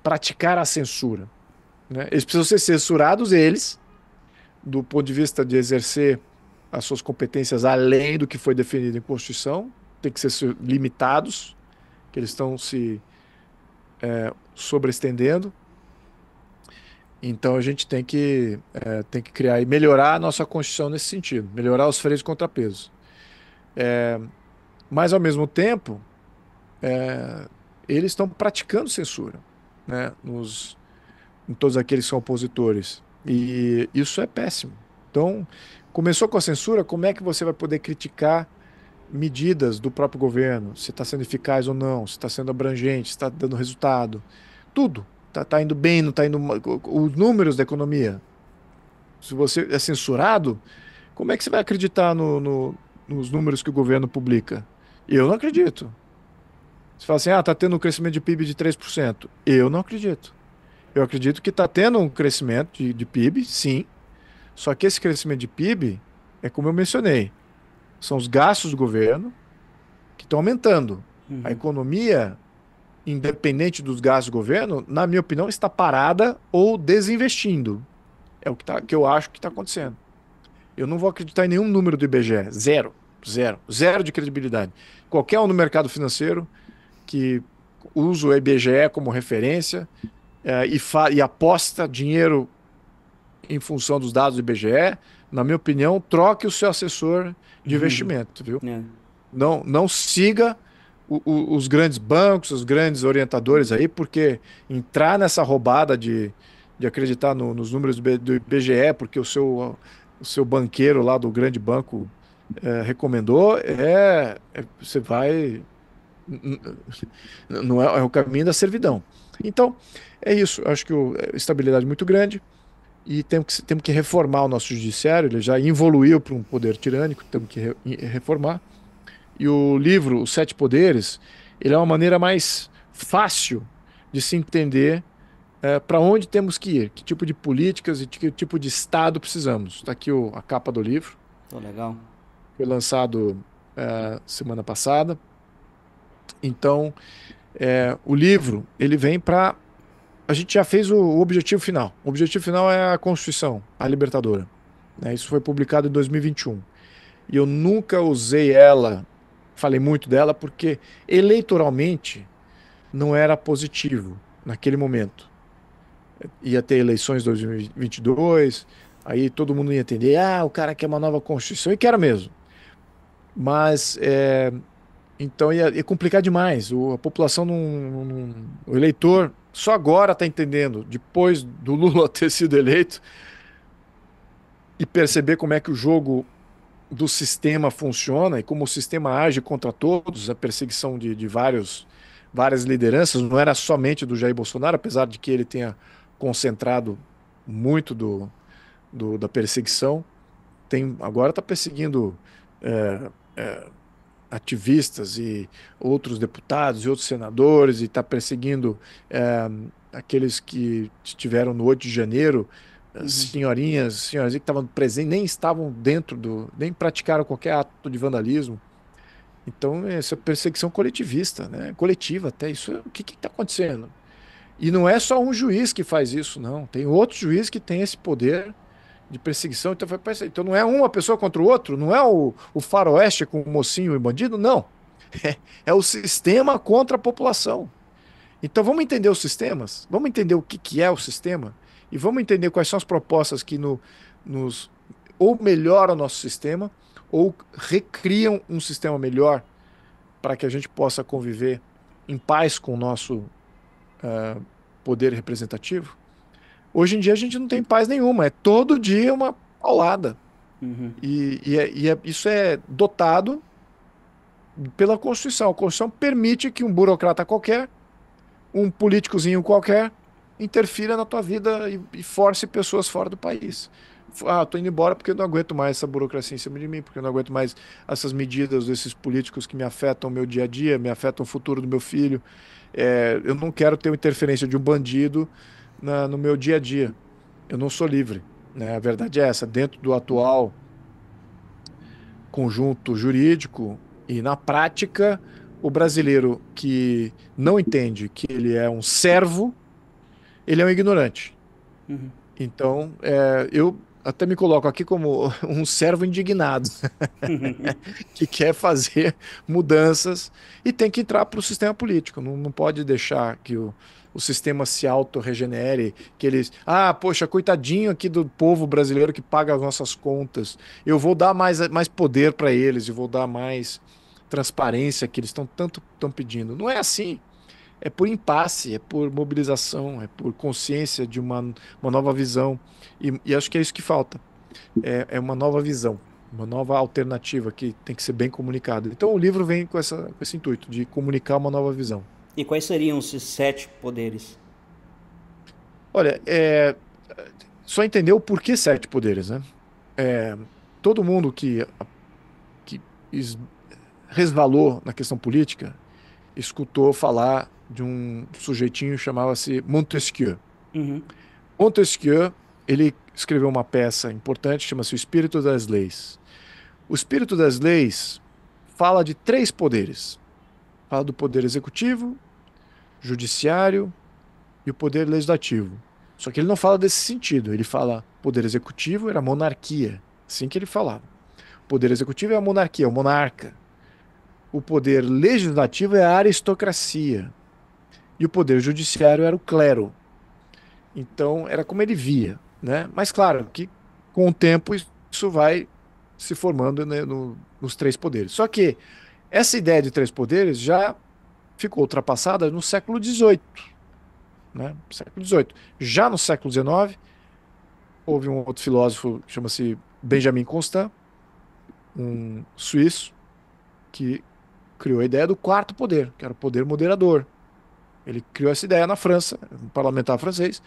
praticar a censura. Né? Eles precisam ser censurados, eles, do ponto de vista de exercer as suas competências além do que foi definido em Constituição, tem que ser limitados eles estão se é, sobreestendendo. Então a gente tem que, é, tem que criar e melhorar a nossa Constituição nesse sentido, melhorar os freios e contrapesos. É, mas ao mesmo tempo, é, eles estão praticando censura né, nos, em todos aqueles que são opositores. E isso é péssimo. Então, começou com a censura, como é que você vai poder criticar medidas do próprio governo, se está sendo eficaz ou não, se está sendo abrangente, se está dando resultado. Tudo. Está tá indo bem, não está indo. Os números da economia. Se você é censurado, como é que você vai acreditar no, no, nos números que o governo publica? Eu não acredito. Você fala assim, ah, está tendo um crescimento de PIB de 3%. Eu não acredito. Eu acredito que está tendo um crescimento de, de PIB, sim. Só que esse crescimento de PIB é como eu mencionei são os gastos do governo que estão aumentando. Uhum. A economia, independente dos gastos do governo, na minha opinião, está parada ou desinvestindo. É o que, tá, que eu acho que está acontecendo. Eu não vou acreditar em nenhum número do IBGE. Zero. Zero. Zero de credibilidade. Qualquer um no mercado financeiro que usa o IBGE como referência é, e, e aposta dinheiro em função dos dados do IBGE, na minha opinião, troque o seu assessor de uhum. investimento, viu? É. Não, não siga o, o, os grandes bancos, os grandes orientadores aí, porque entrar nessa roubada de, de acreditar no, nos números do IBGE, porque o seu, o seu banqueiro lá do grande banco é, recomendou, é, é, você vai. Não é, é o caminho da servidão. Então, é isso. Acho que o, é estabilidade muito grande e temos que, temos que reformar o nosso judiciário, ele já evoluiu para um poder tirânico, temos que re, reformar. E o livro, Os Sete Poderes, ele é uma maneira mais fácil de se entender é, para onde temos que ir, que tipo de políticas e que tipo de Estado precisamos. Está aqui o, a capa do livro. Oh, legal. Foi lançado é, semana passada. Então, é, o livro ele vem para a gente já fez o objetivo final. O objetivo final é a Constituição, a Libertadora. Né? Isso foi publicado em 2021. E eu nunca usei ela, falei muito dela, porque eleitoralmente não era positivo naquele momento. Ia ter eleições em 2022, aí todo mundo ia entender, ah, o cara quer uma nova Constituição, e quer mesmo. Mas, é, então, ia, ia complicar demais. O, a população, não, não, o eleitor só agora está entendendo, depois do Lula ter sido eleito, e perceber como é que o jogo do sistema funciona e como o sistema age contra todos, a perseguição de, de vários, várias lideranças, não era somente do Jair Bolsonaro, apesar de que ele tenha concentrado muito do, do da perseguição. Tem, agora está perseguindo é, é, ativistas e outros deputados e outros senadores e está perseguindo é, aqueles que estiveram no 8 de janeiro, uhum. senhorinhas, senhoras que estavam presentes, nem estavam dentro do, nem praticaram qualquer ato de vandalismo. Então, essa perseguição coletivista, né? coletiva até, isso, é, o que está acontecendo? E não é só um juiz que faz isso, não. Tem outro juiz que tem esse poder de perseguição. Então, foi, então não é uma pessoa contra o outro, não é o, o faroeste com o mocinho e bandido, não. É, é, o sistema contra a população. Então vamos entender os sistemas, vamos entender o que, que é o sistema e vamos entender quais são as propostas que no, nos ou melhoram o nosso sistema ou recriam um sistema melhor para que a gente possa conviver em paz com o nosso uh, poder representativo Hoje em dia a gente não tem paz nenhuma, é todo dia uma paulada. Uhum. E, e, é, e é, isso é dotado pela Constituição. A Constituição permite que um burocrata qualquer, um políticozinho qualquer, interfira na tua vida e, e force pessoas fora do país. Ah, tô indo embora porque eu não aguento mais essa burocracia em cima de mim, porque eu não aguento mais essas medidas desses políticos que me afetam o meu dia a dia, me afetam o futuro do meu filho. É, eu não quero ter interferência de um bandido na, no meu dia a dia. Eu não sou livre. Né? A verdade é essa. Dentro do atual conjunto jurídico e na prática, o brasileiro que não entende que ele é um servo, ele é um ignorante. Uhum. Então, é, eu até me coloco aqui como um servo indignado uhum. que quer fazer mudanças e tem que entrar para o sistema político. Não, não pode deixar que o, o sistema se auto-regenere, que eles, ah, poxa, coitadinho aqui do povo brasileiro que paga as nossas contas, eu vou dar mais, mais poder para eles e vou dar mais transparência que eles estão tanto estão pedindo. Não é assim. É por impasse, é por mobilização, é por consciência de uma, uma nova visão. E, e acho que é isso que falta. É, é uma nova visão, uma nova alternativa que tem que ser bem comunicada. Então o livro vem com, essa, com esse intuito de comunicar uma nova visão. E quais seriam esses sete poderes? Olha, é... só entender o porquê sete poderes, né? É... Todo mundo que, que es... resvalou na questão política escutou falar de um sujeitinho que chamava-se Montesquieu. Uhum. Montesquieu, ele escreveu uma peça importante, chama-se O Espírito das Leis. O Espírito das Leis fala de três poderes. Fala do poder executivo, judiciário e o poder legislativo. Só que ele não fala desse sentido, ele fala poder executivo era monarquia, assim que ele falava. poder executivo é a monarquia, o monarca. O poder legislativo é a aristocracia. E o poder judiciário era o clero. Então, era como ele via, né? Mas claro que com o tempo isso vai se formando né, no, nos três poderes. Só que essa ideia de três poderes já ficou ultrapassada no século XVIII. Né? Século XVIII. Já no século XIX, houve um outro filósofo, chama-se Benjamin Constant, um suíço, que criou a ideia do quarto poder, que era o poder moderador. Ele criou essa ideia na França, um parlamentar francês,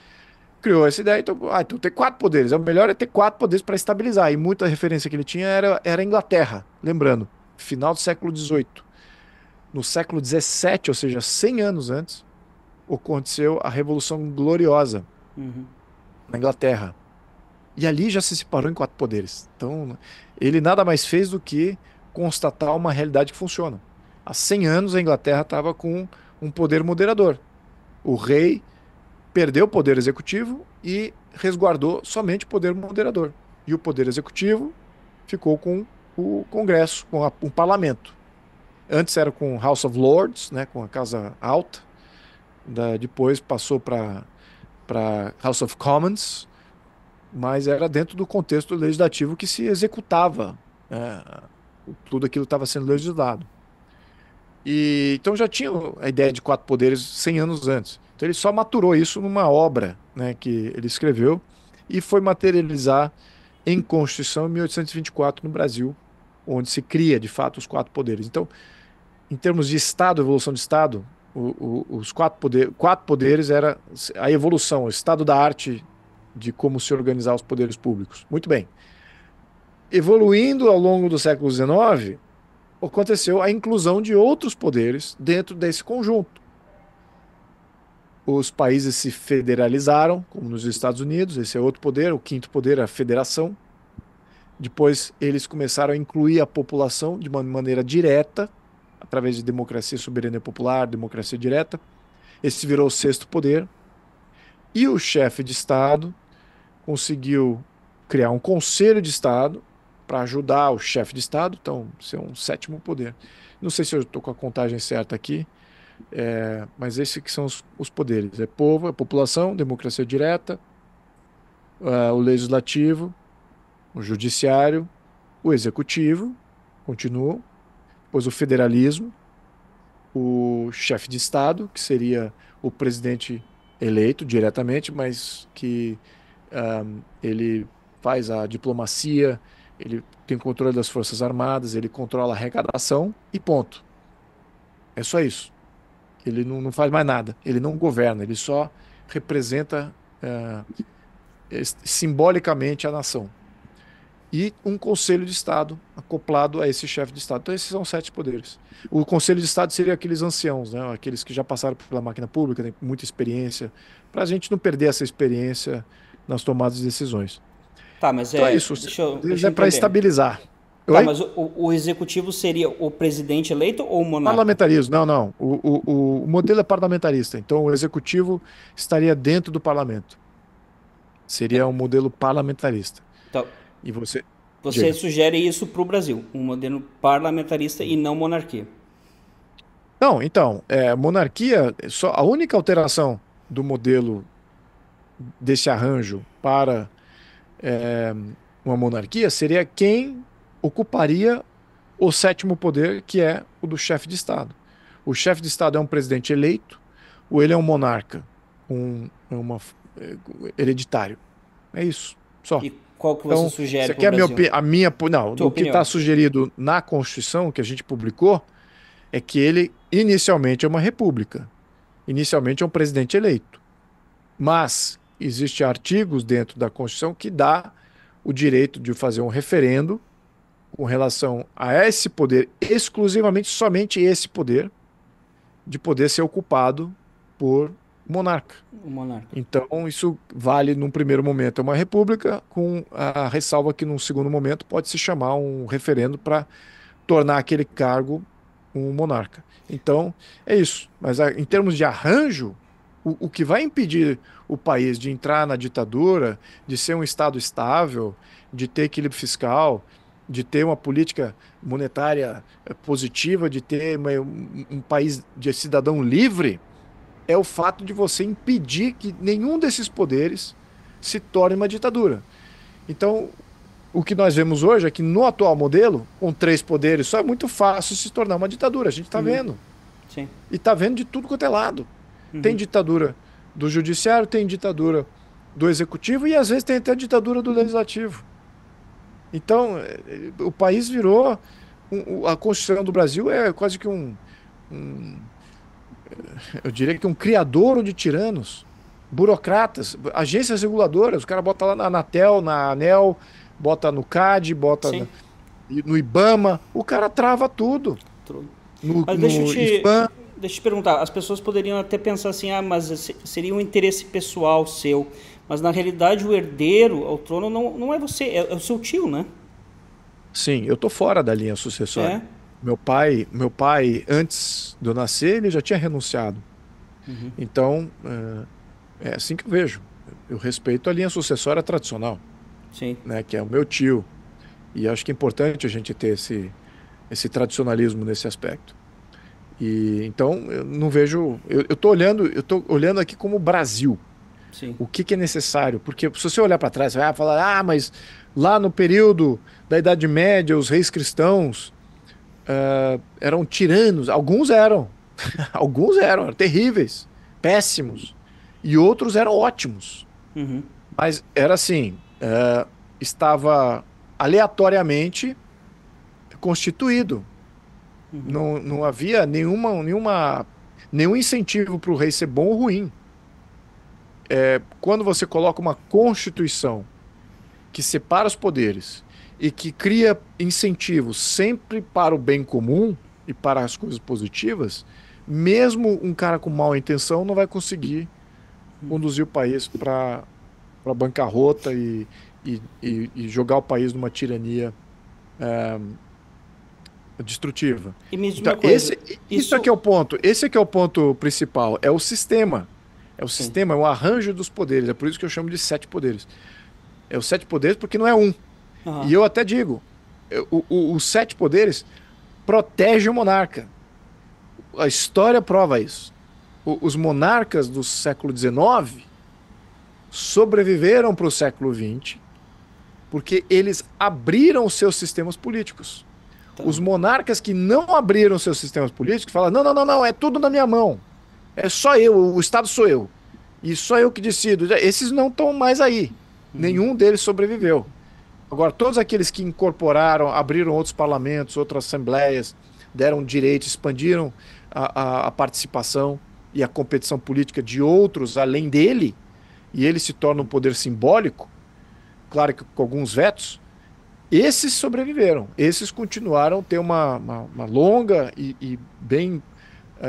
criou essa ideia, então, ah, então ter quatro poderes, é o melhor é ter quatro poderes para estabilizar, e muita referência que ele tinha era, era a Inglaterra, lembrando, final do século XVIII no século XVII, ou seja, 100 anos antes, aconteceu a Revolução Gloriosa uhum. na Inglaterra. E ali já se separou em quatro poderes. Então, ele nada mais fez do que constatar uma realidade que funciona. Há 100 anos, a Inglaterra estava com um poder moderador. O rei perdeu o poder executivo e resguardou somente o poder moderador. E o poder executivo ficou com o Congresso, com a, o parlamento. Antes era com House of Lords, né, com a Casa Alta. Da, depois passou para House of Commons, mas era dentro do contexto legislativo que se executava. Né, tudo aquilo estava sendo legislado. E, então já tinha a ideia de quatro poderes 100 anos antes. Então ele só maturou isso numa obra né, que ele escreveu e foi materializar em Constituição em 1824 no Brasil, onde se cria de fato os quatro poderes. Então em termos de Estado, evolução de Estado, o, o, os quatro, poder, quatro poderes era a evolução, o estado da arte de como se organizar os poderes públicos. Muito bem. Evoluindo ao longo do século XIX, aconteceu a inclusão de outros poderes dentro desse conjunto. Os países se federalizaram, como nos Estados Unidos, esse é outro poder, o quinto poder a federação. Depois eles começaram a incluir a população de uma maneira direta através de democracia soberana e popular, democracia direta. Esse virou o sexto poder. E o chefe de Estado conseguiu criar um conselho de Estado para ajudar o chefe de Estado, então ser um sétimo poder. Não sei se eu estou com a contagem certa aqui, é, mas esses que são os, os, poderes: é povo, é população, democracia direta, é, o legislativo, o judiciário, o executivo, continuam, pois o federalismo, o chefe de Estado, que seria o presidente eleito diretamente, mas que um, ele faz a diplomacia, ele tem controle das Forças Armadas, ele controla a arrecadação e ponto. É só isso. Ele não, não faz mais nada, ele não governa, ele só representa uh, simbolicamente a nação e um Conselho de Estado acoplado a esse chefe de Estado. Então, esses são sete poderes. O Conselho de Estado seria aqueles anciãos, né? aqueles que já passaram pela máquina pública, têm muita experiência, para a gente não perder essa experiência nas tomadas de decisões. Tá, mas então, é, é isso. Deixa eu, deixa é para estabilizar. Tá, mas o, o, executivo seria o presidente eleito ou o monarca? Parlamentarismo, não, não. O, o, o modelo é parlamentarista. Então, o executivo estaria dentro do parlamento. Seria tá. um modelo parlamentarista. Então, e você. Você Diga. sugere isso para o Brasil, um modelo parlamentarista e não monarquia. Não, então, é, monarquia, só a única alteração do modelo desse arranjo para é, uma monarquia seria quem ocuparia o sétimo poder, que é o do chefe de Estado. O chefe de Estado é um presidente eleito, ou ele é um monarca, um é uma, é, hereditário. É isso, só. E qual que então, você sugere? Você quer a minha, a minha. Não, Tua o que está sugerido na Constituição, que a gente publicou, é que ele inicialmente é uma república. Inicialmente é um presidente eleito. Mas existem artigos dentro da Constituição que dá o direito de fazer um referendo com relação a esse poder, exclusivamente somente esse poder, de poder ser ocupado por monarca. monarca. Então, isso vale num primeiro momento é uma república, com a ressalva que num segundo momento pode se chamar um referendo para tornar aquele cargo um monarca. Então, é isso. Mas em termos de arranjo, o, o que vai impedir o país de entrar na ditadura, de ser um Estado estável, de ter equilíbrio fiscal, de ter uma política monetária eh, positiva, de ter um país de cidadão livre, é o fato de você impedir que nenhum desses poderes se torne uma ditadura. Então, o que nós vemos hoje é que no atual modelo, com três poderes só, é muito fácil se tornar uma ditadura. A gente está uhum. vendo. Sim. E está vendo de tudo quanto é lado. Uhum. Tem ditadura do judiciário, tem ditadura do executivo e às vezes tem até ditadura do legislativo. Então, eh, o país virou. A Constituição do Brasil é quase que um, um eu diria que um criador de tiranos, burocratas, agências reguladoras, o cara bota lá na Anatel, na ANEL, bota no CAD, bota na, no IBAMA, o cara trava tudo. No, mas deixa eu te, deixa eu te perguntar, as pessoas poderiam até pensar assim, ah, mas seria um interesse pessoal seu, mas na realidade o herdeiro ao trono não, não é você, é, é o seu tio, né? Sim, eu tô fora da linha sucessória. É. Meu pai, meu pai antes de eu nascer, ele já tinha renunciado. Uhum. Então, é, é, assim que eu vejo. Eu respeito a linha sucessória tradicional. Sim. Né, que é o meu tio. E acho que é importante a gente ter esse, esse tradicionalismo nesse aspecto. E então eu não vejo, eu estou olhando, eu tô olhando aqui como Brasil. Sim. O que, que, é necessário? Porque se você olhar para trás, você vai falar, ah, mas lá no período da Idade Média, os reis cristãos uh, eram tiranos. Alguns eram. Alguns eram, eram terríveis, péssimos. E outros eram ótimos. Uhum. Mas era assim: uh, estava aleatoriamente constituído. Uhum. Não, não havia nenhuma, nenhuma, nenhum incentivo para o rei ser bom ou ruim. É, quando você coloca uma constituição que separa os poderes e que cria incentivos sempre para o bem comum e para as coisas positivas, mesmo um cara com mal intenção não vai conseguir conduzir o país para a bancarrota e, e, e, e, jogar o país numa tirania é, destrutiva. E então, coisa, esse, isso... isso aqui é, é o ponto. Esse aqui é, é o ponto principal. É o sistema. É o Sim. sistema, é o arranjo dos poderes. É por isso que eu chamo de sete poderes. É os sete poderes porque não é um. Uhum. E eu até digo, o, os sete poderes protegem o monarca. A história prova isso. O, os monarcas do século XIX sobreviveram para o século XX porque eles abriram seus sistemas políticos. Tá. Os monarcas que não abriram seus sistemas políticos falam: não, não, não, não, é tudo na minha mão. É só eu, o Estado sou eu. E só eu que decido. Esses não estão mais aí. Uhum. Nenhum deles sobreviveu. Agora, todos aqueles que incorporaram, abriram outros parlamentos, outras assembleias, deram direito, expandiram a, a, a participação e a competição política de outros além dele, e ele se torna um poder simbólico, claro que com alguns vetos, esses sobreviveram, esses continuaram a ter uma, uma, uma longa e, e bem uh,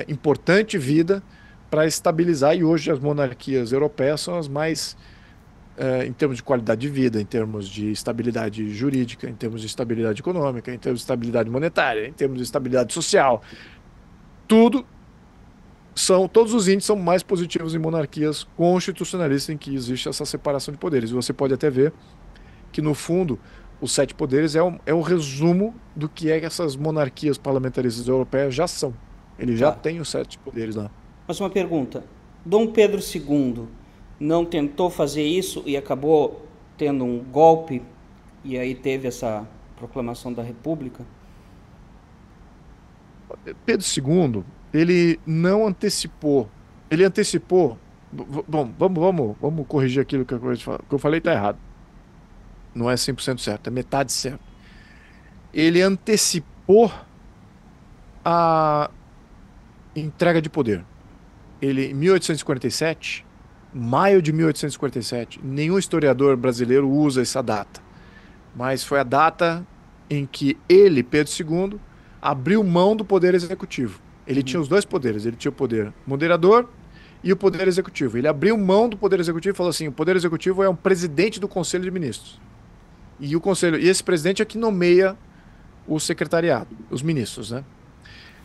importante vida para estabilizar, e hoje as monarquias europeias são as mais eh, em termos de qualidade de vida, em termos de estabilidade jurídica, em termos de estabilidade econômica, em termos de estabilidade monetária, em termos de estabilidade social. Tudo são todos os índices são mais positivos em monarquias constitucionalistas em que existe essa separação de poderes. E você pode até ver que no fundo os sete poderes é um, é um resumo do que é que essas monarquias parlamentaristas europeias já são. Ele já tá. tem os sete poderes lá. Mais uma pergunta: Dom Pedro II não tentou fazer isso e acabou tendo um golpe, e aí teve essa proclamação da República? Pedro II, ele não antecipou. Ele antecipou. Bom, vamos, vamos, vamos corrigir aquilo que eu falei, está errado. Não é 100% certo, é metade certo. Ele antecipou a entrega de poder. Ele, em 1847, maio de 1847 Nenhum historiador brasileiro usa essa data, mas foi a data em que ele, Pedro II, abriu mão do poder executivo. Ele uhum. tinha os dois poderes, ele tinha o poder moderador e o poder executivo. Ele abriu mão do poder executivo e falou assim: o poder executivo é um presidente do Conselho de Ministros. E o conselho, e esse presidente é que nomeia o secretariado, os ministros, né?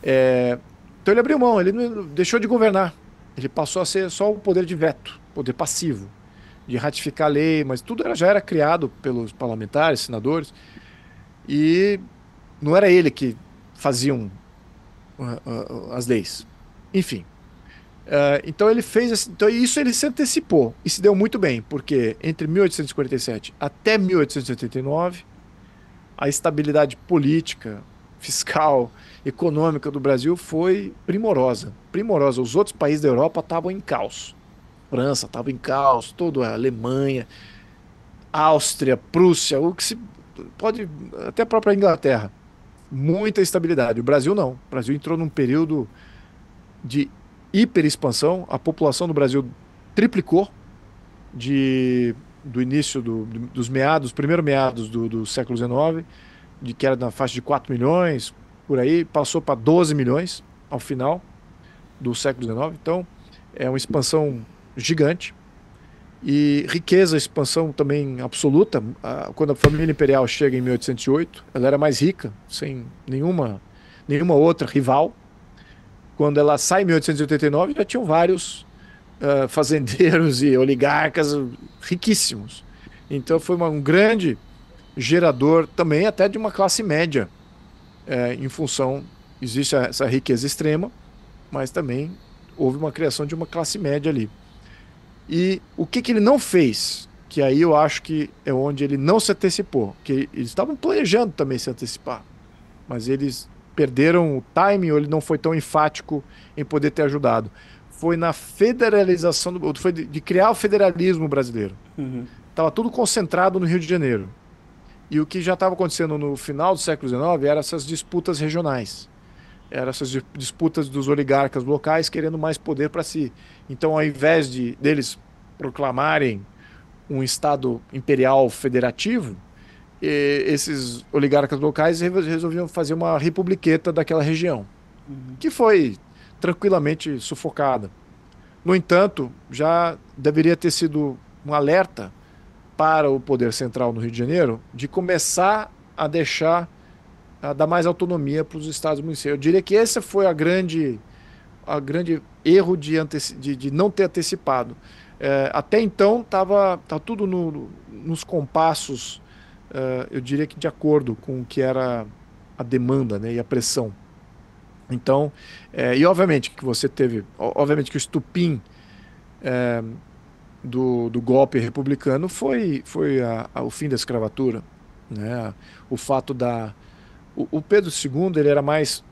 É, então ele abriu mão, ele deixou de governar. Ele passou a ser só o poder de veto, poder passivo, de ratificar a lei, mas tudo era, já era criado pelos parlamentares, senadores, e não era ele que faziam uh, uh, as leis. Enfim. Uh, então ele fez esse, então isso ele se antecipou e se deu muito bem, porque entre 1847 até 1889 a estabilidade política, fiscal, econômica do Brasil foi primorosa. Primorosa. Os outros países da Europa estavam em caos. França estava em caos, toda a Alemanha, Áustria, Prússia, o que se pode até a própria Inglaterra. Muita estabilidade. O Brasil não. O Brasil entrou num período de hiperexpansão. A população do Brasil triplicou de do início do, dos meados, primeiro meados do, do século XIX de que era na faixa de 4 milhões, por aí, passou para 12 milhões ao final do século XIX. Então, é uma expansão gigante. E riqueza, expansão também absoluta. Quando a família imperial chega em 1808, ela era mais rica, sem nenhuma, nenhuma outra rival. Quando ela sai em 1889, já tinham vários uh, fazendeiros e oligarcas riquíssimos. Então foi uma, um grande gerador também até de uma classe média, é, em função existe essa riqueza extrema, mas também houve uma criação de uma classe média ali. E o que, que ele não fez? Que aí eu acho que é onde ele não se antecipou, que eles estavam planejando também se antecipar, mas eles perderam o timing ou ele não foi tão enfático em poder ter ajudado. Foi na federalização, do, foi de, de criar o federalismo brasileiro. Estava uhum. tudo concentrado no Rio de Janeiro. E o que já estava acontecendo no final do século XIX eram essas disputas regionais. Eram essas disputas dos oligarcas locais querendo mais poder para si. Então, ao invés de deles proclamarem um Estado imperial federativo, esses oligarcas locais resolviam fazer uma republiqueta daquela região, uhum. que foi tranquilamente sufocada. No entanto, já deveria ter sido um alerta para o Poder Central no Rio de Janeiro de começar a deixar, a dar mais autonomia para os estados municípios. Eu diria que esse foi a grande, a grande erro de, de, de não ter antecipado. É, até então estava tá tudo no, nos compassos, é, eu diria que de acordo com o que era a demanda né, e a pressão. Então, é, e obviamente que você teve, obviamente que o estupim é, do, do golpe republicano foi, foi a, a, o fim da escravatura. Né? O fato da. O, o Pedro II ele era mais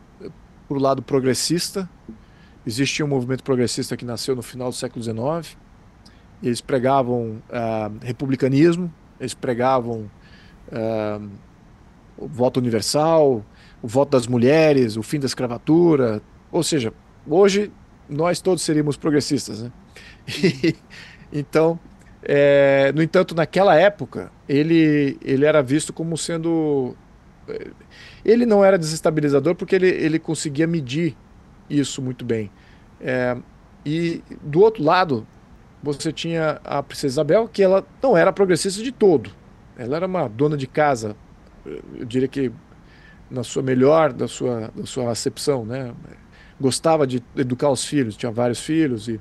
para o lado progressista. Existia um movimento progressista que nasceu no final do século XIX. Eles pregavam ah, republicanismo, eles pregavam ah, o voto universal, o voto das mulheres, o fim da escravatura. Ou seja, hoje nós todos seríamos progressistas. Né? E, Então, é, no entanto, naquela época, ele, ele era visto como sendo. É, ele não era desestabilizador porque ele, ele conseguia medir isso muito bem. É, e do outro lado, você tinha a Princesa Isabel, que ela não era progressista de todo. Ela era uma dona de casa, eu diria que na sua melhor, da sua, da sua acepção, né? Gostava de educar os filhos, tinha vários filhos e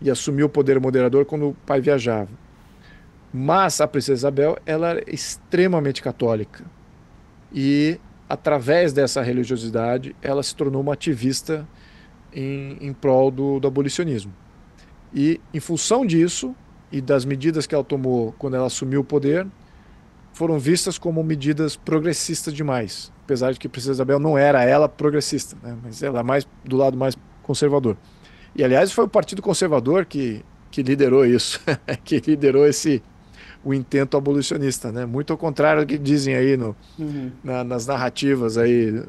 e assumiu o poder moderador quando o pai viajava. Mas a princesa Isabel ela era extremamente católica e através dessa religiosidade ela se tornou uma ativista em, em prol do, do abolicionismo. E em função disso e das medidas que ela tomou quando ela assumiu o poder, foram vistas como medidas progressistas demais, apesar de que a Princesa Isabel não era ela progressista, né? mas ela é mais do lado mais conservador. E aliás, foi o Partido Conservador que, que liderou isso, que liderou esse o intento abolicionista, né? Muito ao contrário do que dizem aí no, uhum. na, nas narrativas aí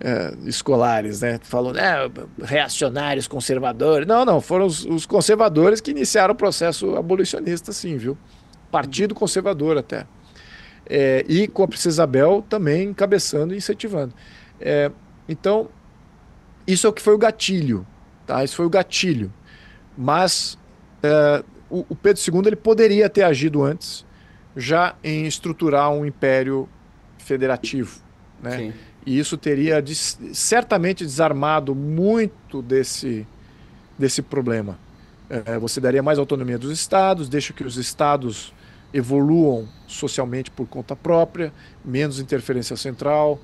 é, escolares, né? Falando, né reacionários, conservadores. Não, não, foram os, os, conservadores que iniciaram o processo abolicionista, sim, viu? Partido uhum. conservador até. É, e com a Princesa Isabel também encabeçando e incentivando. É, então, isso é o que foi o gatilho Tá? Esse foi o gatilho. Mas é, o, o, Pedro II ele poderia ter agido antes, já em estruturar um império federativo. Né? Sim. E isso teria des, certamente desarmado muito desse, desse problema. É, você daria mais autonomia dos estados, deixa que os estados evoluam socialmente por conta própria, menos interferência central.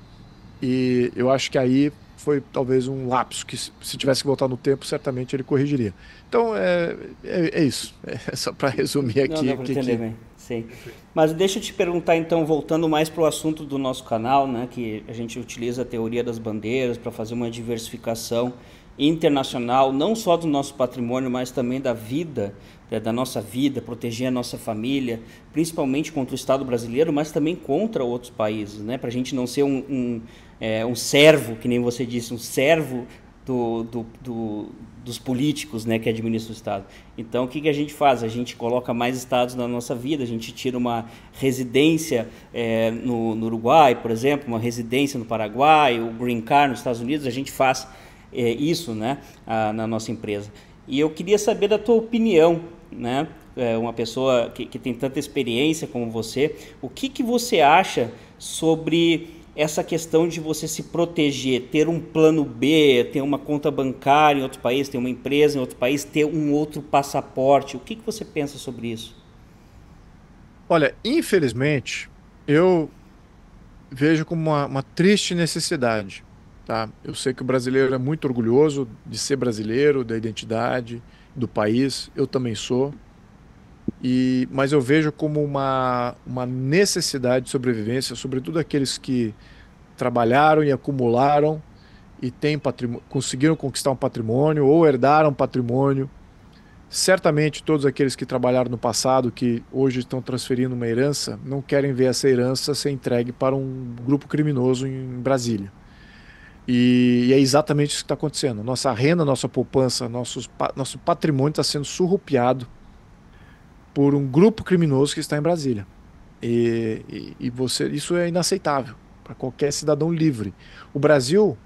E eu acho que aí foi talvez um lapso que se tivesse que voltar no tempo certamente ele corrigiria. Então é, é, é isso. É só para resumir aqui. Não, dá que, entender que... bem. Sim. Mas deixa eu te perguntar então voltando mais para o assunto do nosso canal, né, que a gente utiliza a teoria das bandeiras para fazer uma diversificação internacional, não só do nosso patrimônio, mas também da vida, né, da nossa vida, proteger a nossa família, principalmente contra o Estado brasileiro, mas também contra outros países, né? Para a gente não ser um, um é, um servo, que nem você disse, um servo do, do, do, dos políticos né, que administram o Estado. Então, o que, que a gente faz? A gente coloca mais estados na nossa vida, a gente tira uma residência é, no, no, Uruguai, por exemplo, uma residência no Paraguai, o Green Car nos Estados Unidos, a gente faz é, isso né, a, na nossa empresa. E eu queria saber da tua opinião, né, é, uma pessoa que, que tem tanta experiência como você, o que, que você acha sobre essa questão de você se proteger, ter um plano B, ter uma conta bancária em outro país, ter uma empresa em outro país, ter um outro passaporte. O que, que você pensa sobre isso? Olha, infelizmente, eu vejo como uma, uma triste necessidade. Tá? Eu sei que o brasileiro é muito orgulhoso de ser brasileiro, da identidade, do país. Eu também sou. E, mas eu vejo como uma, uma necessidade de sobrevivência, sobretudo aqueles que trabalharam e acumularam e têm conseguiram conquistar um patrimônio ou herdaram patrimônio. Certamente todos aqueles que trabalharam no passado, que hoje estão transferindo uma herança, não querem ver essa herança ser entregue para um grupo criminoso em Brasília. E, e é exatamente isso que está acontecendo. Nossa renda, nossa poupança, nossos, nosso patrimônio está sendo surrupiado por um grupo criminoso que está em Brasília. E, e, e você, isso é inaceitável para qualquer cidadão livre. O Brasil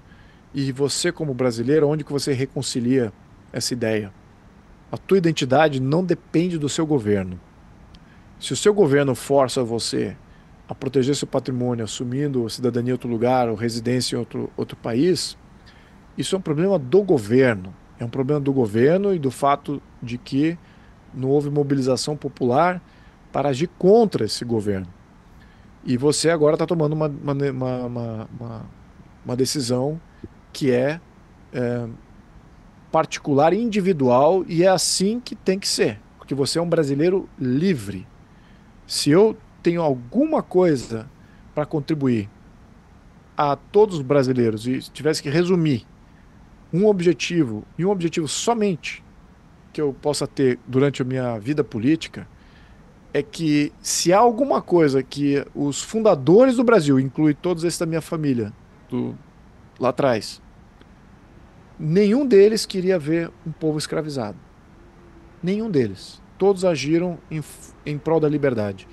e você como brasileiro, onde que você reconcilia essa ideia? A tua identidade não depende do seu governo. Se o seu governo força você a proteger seu patrimônio assumindo cidadania em outro lugar ou residência em outro, outro país, isso é um problema do governo. É um problema do governo e do fato de que não houve mobilização popular para agir contra esse governo. E você agora está tomando uma, uma, uma, uma, decisão que é, é particular individual, e é assim que tem que ser, porque você é um brasileiro livre. Se eu tenho alguma coisa para contribuir a todos os brasileiros e tivesse que resumir um objetivo e um objetivo somente, que eu possa ter durante a minha vida política é que se há alguma coisa que os fundadores do Brasil, inclui todos esses da minha família, do, lá atrás, nenhum deles queria ver um povo escravizado. Nenhum deles. Todos agiram em, em prol da liberdade.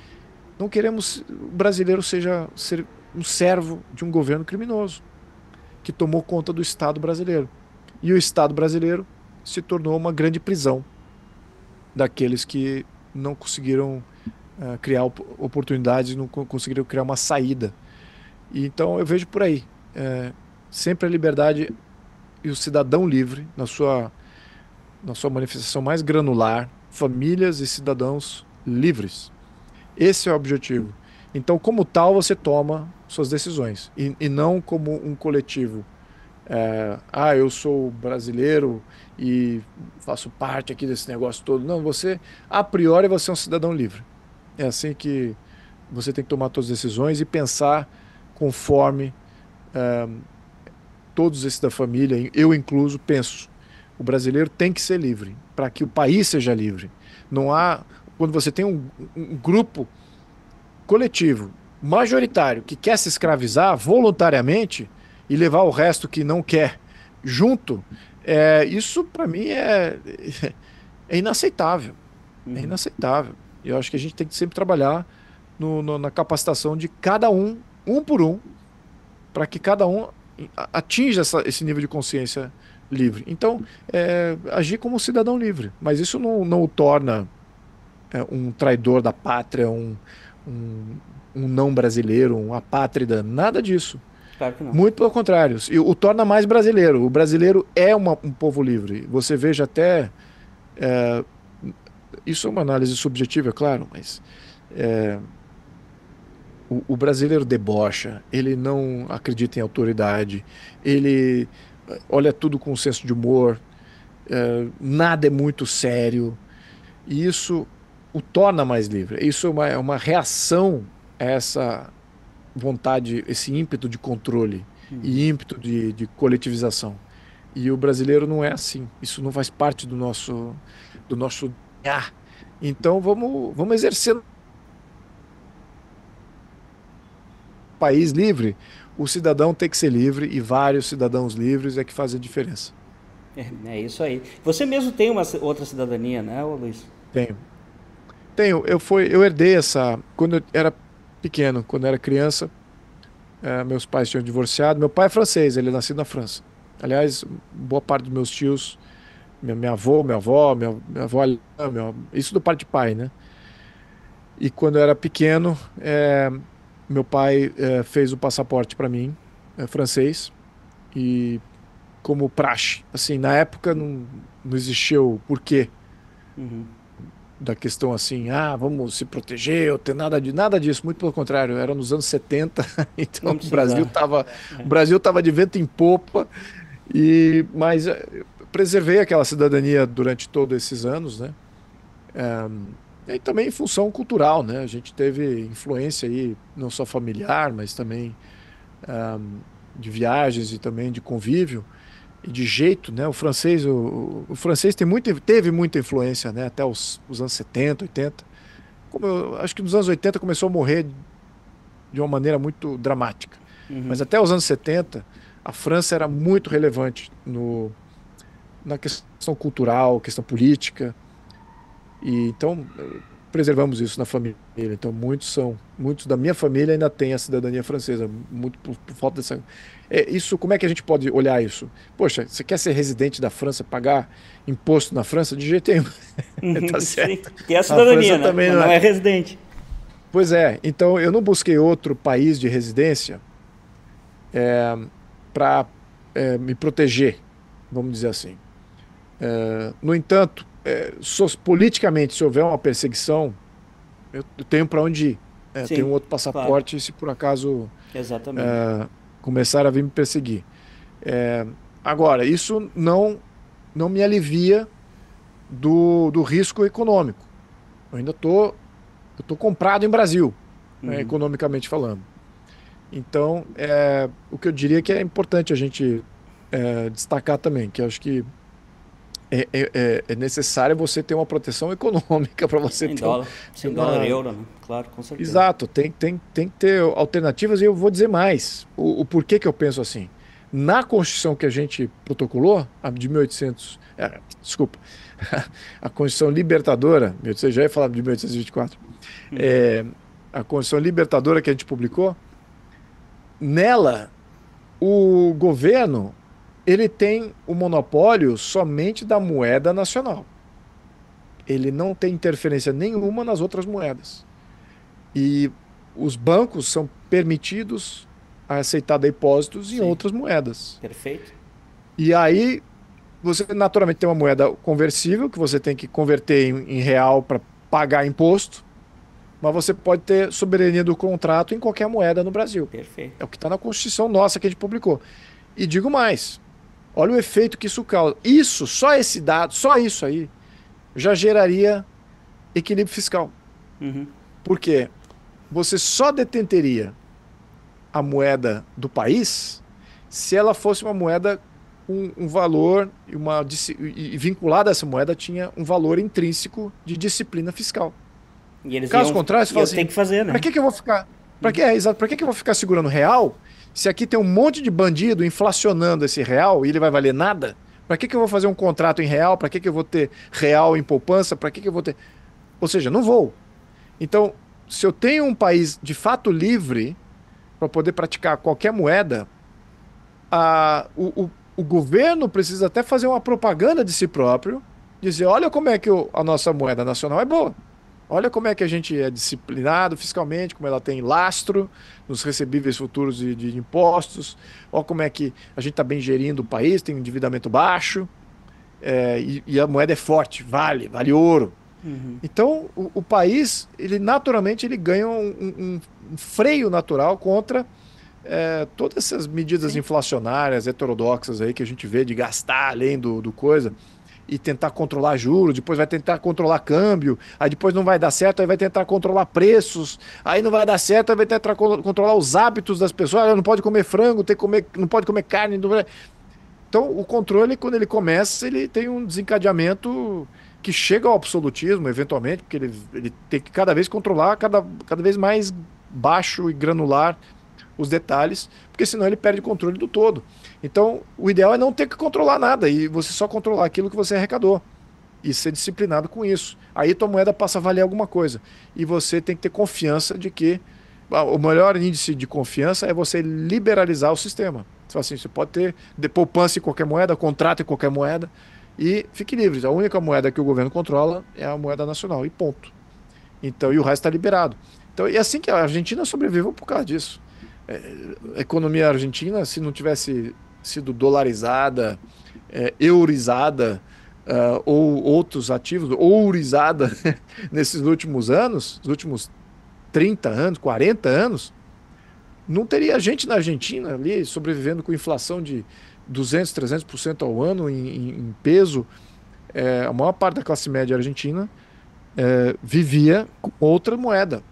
Não queremos o brasileiro seja ser um servo de um governo criminoso que tomou conta do Estado brasileiro. E o Estado brasileiro se tornou uma grande prisão daqueles que não conseguiram uh, criar op oportunidades, não co conseguiram criar uma saída. E, então eu vejo por aí. É, sempre a liberdade e o cidadão livre, na sua, na sua manifestação mais granular, famílias e cidadãos livres. Esse é o objetivo. Então, como tal, você toma suas decisões e, e não como um coletivo é, ah, eu sou brasileiro e faço parte aqui desse negócio todo. Não, você, a priori, você é um cidadão livre. É assim que você tem que tomar todas as decisões e pensar conforme é, todos esses da família, eu incluso, penso. O brasileiro tem que ser livre, para que o país seja livre. Não há. Quando você tem um, um grupo coletivo, majoritário, que quer se escravizar voluntariamente e levar o resto que não quer junto, é, isso para mim é, é inaceitável. É uhum. É inaceitável. Eu acho que a gente tem que sempre trabalhar no, no, na capacitação de cada um, um por um, para que cada um atinja essa, esse nível de consciência livre. Então, é, agir como cidadão livre. Mas isso não, não o torna é, um traidor da pátria, um, um, um não brasileiro, um apátrida, nada disso. Claro que não. Muito pelo contrário. O torna mais brasileiro. O brasileiro é uma, um povo livre. Você veja até. É, isso é uma análise subjetiva, é claro, mas. É, o, o brasileiro debocha, ele não acredita em autoridade, ele olha tudo com um senso de humor, é, nada é muito sério. E isso o torna mais livre. Isso é uma, é uma reação a essa vontade, esse ímpeto de controle uhum. e ímpeto de, de coletivização. E o brasileiro não é assim. Isso não faz parte do nosso do nosso ah, Então vamos vamos exercer país livre. O cidadão tem que ser livre e vários cidadãos livres é que fazem a diferença. É, é isso aí. Você mesmo tem uma outra cidadania, né, Luiz? Tenho. Tenho. Eu foi eu herdei essa quando eu era pequeno, quando era criança. É, meus pais tinham divorciado. Meu pai é francês, ele é na França. Aliás, boa parte dos meus tios, minha, minha avô, minha avó, minha, minha avó, isso do parte de pai, né? E quando eu era pequeno, é, meu pai é, fez o passaporte para mim, é, francês, e como praxe. Assim, na época não, não existia o porquê. Uhum da questão assim, ah, vamos se proteger, ou ter nada de nada disso, muito pelo contrário, era nos anos 70, então o Brasil estava é. o Brasil tava de vento em popa e mas eh, preservei aquela cidadania durante todos esses anos, né? É, e também em função cultural, né? A gente teve influência aí não só familiar, mas também ah, de viagens e também de convívio e de jeito, né? O francês, o, o francês tem muito, teve muita influência, né? Até os, os anos 70, 80. Como eu, acho que nos anos 80 começou a morrer de uma maneira muito dramática. Uhum. Mas até os anos 70, a França era muito relevante no, na questão cultural, questão política. E então preservamos isso na família. Então muitos são, muitos da minha família ainda têm a cidadania francesa, muito por, por falta dessa. É, isso, como é que a gente pode olhar isso? Poxa, você quer ser residente da França, pagar imposto na França de jeito nenhum? Uhum, tá certo. é a cidadania, a né? também não, não é... é residente. Pois é. Então eu não busquei outro país de residência é, para é, me proteger, vamos dizer assim. É, no entanto, é, so, politicamente, se houver uma perseguição, eu, eu tenho para onde ir. É, Sim, tenho um outro passaporte claro. se por acaso é, começar a vir me perseguir. É, agora, isso não, não me alivia do, do risco econômico. Eu ainda estou eu tô comprado em Brasil, né, uhum. né, economicamente falando. Então, é, o que eu diria é que é importante a gente é, destacar também, que acho que é, é, é, é, necessário você ter uma proteção econômica para você sem ter. Dólar, sem uma... euro, né? Claro, com certeza. Exato, tem, tem, tem que ter alternativas e eu vou dizer mais. O, o porquê que eu penso assim. Na Constituição que a gente protocolou, a de 1800. É, desculpa. A Constituição Libertadora, você já ia falar de 1824. Hum. É, a Constituição Libertadora que a gente publicou, nela, o governo ele tem o monopólio somente da moeda nacional. Ele não tem interferência nenhuma nas outras moedas. E os bancos são permitidos a aceitar depósitos Sim. em outras moedas. Perfeito. E aí você naturalmente tem uma moeda conversível que você tem que converter em, em real para pagar imposto, mas você pode ter soberania do contrato em qualquer moeda no Brasil. Perfeito. É o que está na Constituição nossa que a gente publicou. E digo mais, Olha o efeito que isso causa. Isso, só esse dado, só isso aí, já geraria equilíbrio fiscal. Uhum. Por quê? Você só detenteria a moeda do país se ela fosse uma moeda com um valor e uma e vinculada a essa moeda tinha um valor intrínseco de disciplina fiscal. E eles Caso iam, contrário, você fala assim, que fazer, né? Para que, que eu vou ficar? Para que é exato? Para que, que eu vou ficar segurando real se aqui tem um monte de bandido inflacionando esse real e ele vai valer nada, para que, que eu vou fazer um contrato em real? Para que, que eu vou ter real em poupança? Para que, que eu vou ter. Ou seja, não vou. Então, se eu tenho um país de fato livre para poder praticar qualquer moeda, a, o, o, o, governo precisa até fazer uma propaganda de si próprio, dizer: olha como é que o, a nossa moeda nacional é boa. Olha como é que a gente é disciplinado fiscalmente, como ela tem lastro nos recebíveis futuros de, de impostos, olha como é que a gente está bem gerindo o país, tem um endividamento baixo, é, e, e, a moeda é forte, vale, vale ouro. Uhum. Então, o, o, país, ele naturalmente, ele ganha um, um, um freio natural contra é, todas essas medidas Sim. inflacionárias, heterodoxas aí que a gente vê de gastar além do, do coisa e tentar controlar juros, depois vai tentar controlar câmbio, aí depois não vai dar certo, aí vai tentar controlar preços, aí não vai dar certo, aí vai tentar controlar os hábitos das pessoas, não pode comer frango, tem que comer, não pode comer carne. Não... Então, o controle, quando ele começa, ele tem um desencadeamento que chega ao absolutismo, eventualmente, porque ele, ele tem que cada vez controlar cada, cada vez mais baixo e granular os detalhes, porque senão ele perde o controle do todo. Então, o ideal é não ter que controlar nada e você só controlar aquilo que você arrecadou e ser disciplinado com isso. Aí tua moeda passa a valer alguma coisa e você tem que ter confiança de que ah, o melhor índice de confiança é você liberalizar o sistema. Você assim, você pode ter de poupança em qualquer moeda, contrato em qualquer moeda e fique livre. A única moeda que o governo controla é a moeda nacional e ponto. Então, e o resto está liberado. Então, e é assim que a Argentina sobreviveu por causa disso. a é, é, economia argentina, se não tivesse sido dolarizada, é, eurizada uh, ou outros ativos, ourizada nesses últimos anos, nos últimos 30 anos, 40 anos, não teria gente na Argentina ali sobrevivendo com inflação de 200, 300% ao ano em, em peso. É, a maior parte da classe média argentina é, vivia com outra moeda,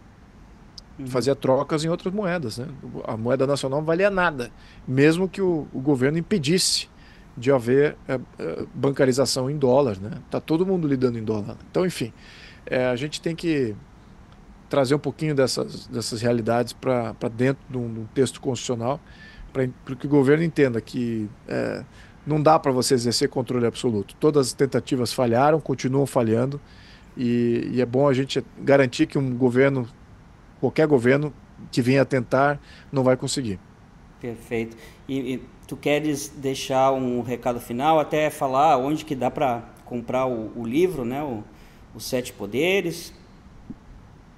Uhum. fazia trocas em outras moedas. Né? A moeda nacional não valia nada, mesmo que o, o governo impedisse de haver é, bancarização em dólar. Está né? Tá todo mundo lidando em dólar. Então, enfim, é, a gente tem que trazer um pouquinho dessas, dessas realidades para dentro de um, de um, texto constitucional, para que o governo entenda que não dá para você exercer controle absoluto. Todas as tentativas falharam, continuam falhando, e, e é bom a gente garantir que um governo qualquer governo que venha tentar não vai conseguir. Perfeito. E, e tu queres deixar um recado final, até falar onde que dá para comprar o, o, livro, né? O, os Sete Poderes.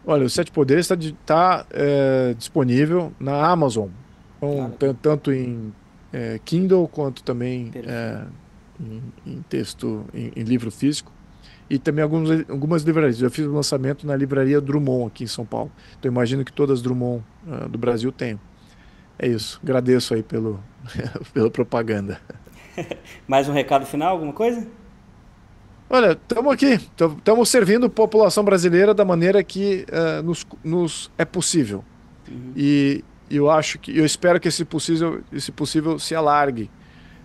Olha, os Sete Poderes está tá, é, disponível na Amazon, então, claro. tanto em é, Kindle quanto também é, em, em, texto, em, em livro físico e também algumas, algumas livrarias. Eu fiz o um lançamento na livraria Drummond aqui em São Paulo. Então imagino que todas Drummond uh, do Brasil tenham. É isso. Agradeço aí pelo, pela propaganda. Mais um recado final, alguma coisa? Olha, estamos aqui. Estamos servindo a população brasileira da maneira que uh, nos, nos, é possível. Uhum. E eu acho que eu espero que esse possível, esse possível se alargue,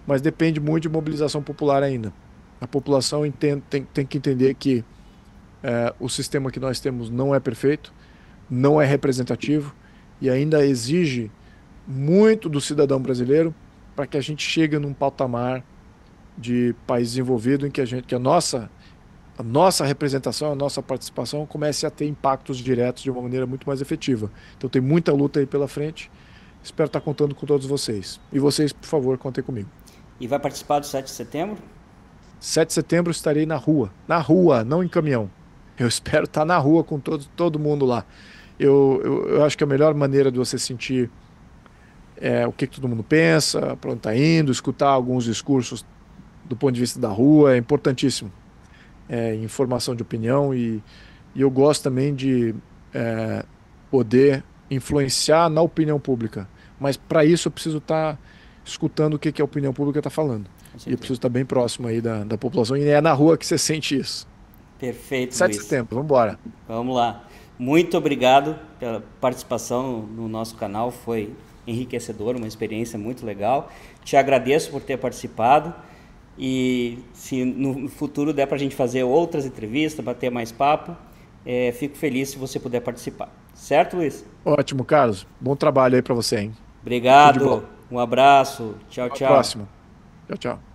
mas depende muito de mobilização popular ainda a população entende, tem, tem que entender que é, o sistema que nós temos não é perfeito, não é representativo e ainda exige muito do cidadão brasileiro para que a gente chegue num patamar de país desenvolvido em que a gente que a nossa a nossa representação, a nossa participação comece a ter impactos diretos de uma maneira muito mais efetiva. Então tem muita luta aí pela frente. Espero estar contando com todos vocês. E vocês, por favor, contem comigo. E vai participar do 7 de setembro? 7 de setembro estarei na rua. Na rua, não em caminhão. Eu espero estar na rua com todo, todo mundo lá. Eu, eu, eu acho que a melhor maneira de você sentir é, o que, que, todo mundo pensa, para onde está indo, escutar alguns discursos do ponto de vista da rua, é importantíssimo. É, informação de opinião e, e eu gosto também de é, poder influenciar na opinião pública. Mas para isso eu preciso estar tá escutando o que, que a opinião pública está falando. E é preciso estar bem próximo aí da, da população. E é na rua que você sente isso. Perfeito. 7 de setembro, vamos embora. Vamos lá. Muito obrigado pela participação no nosso canal. Foi enriquecedor, uma experiência muito legal. Te agradeço por ter participado. E se no futuro der para a gente fazer outras entrevistas, bater mais papo, é, fico feliz se você puder participar. Certo, Luiz? Ótimo, Carlos. Bom trabalho aí para você, hein? Obrigado. Um abraço. Tchau, Até tchau. Até a próxima. Tchau, tchau.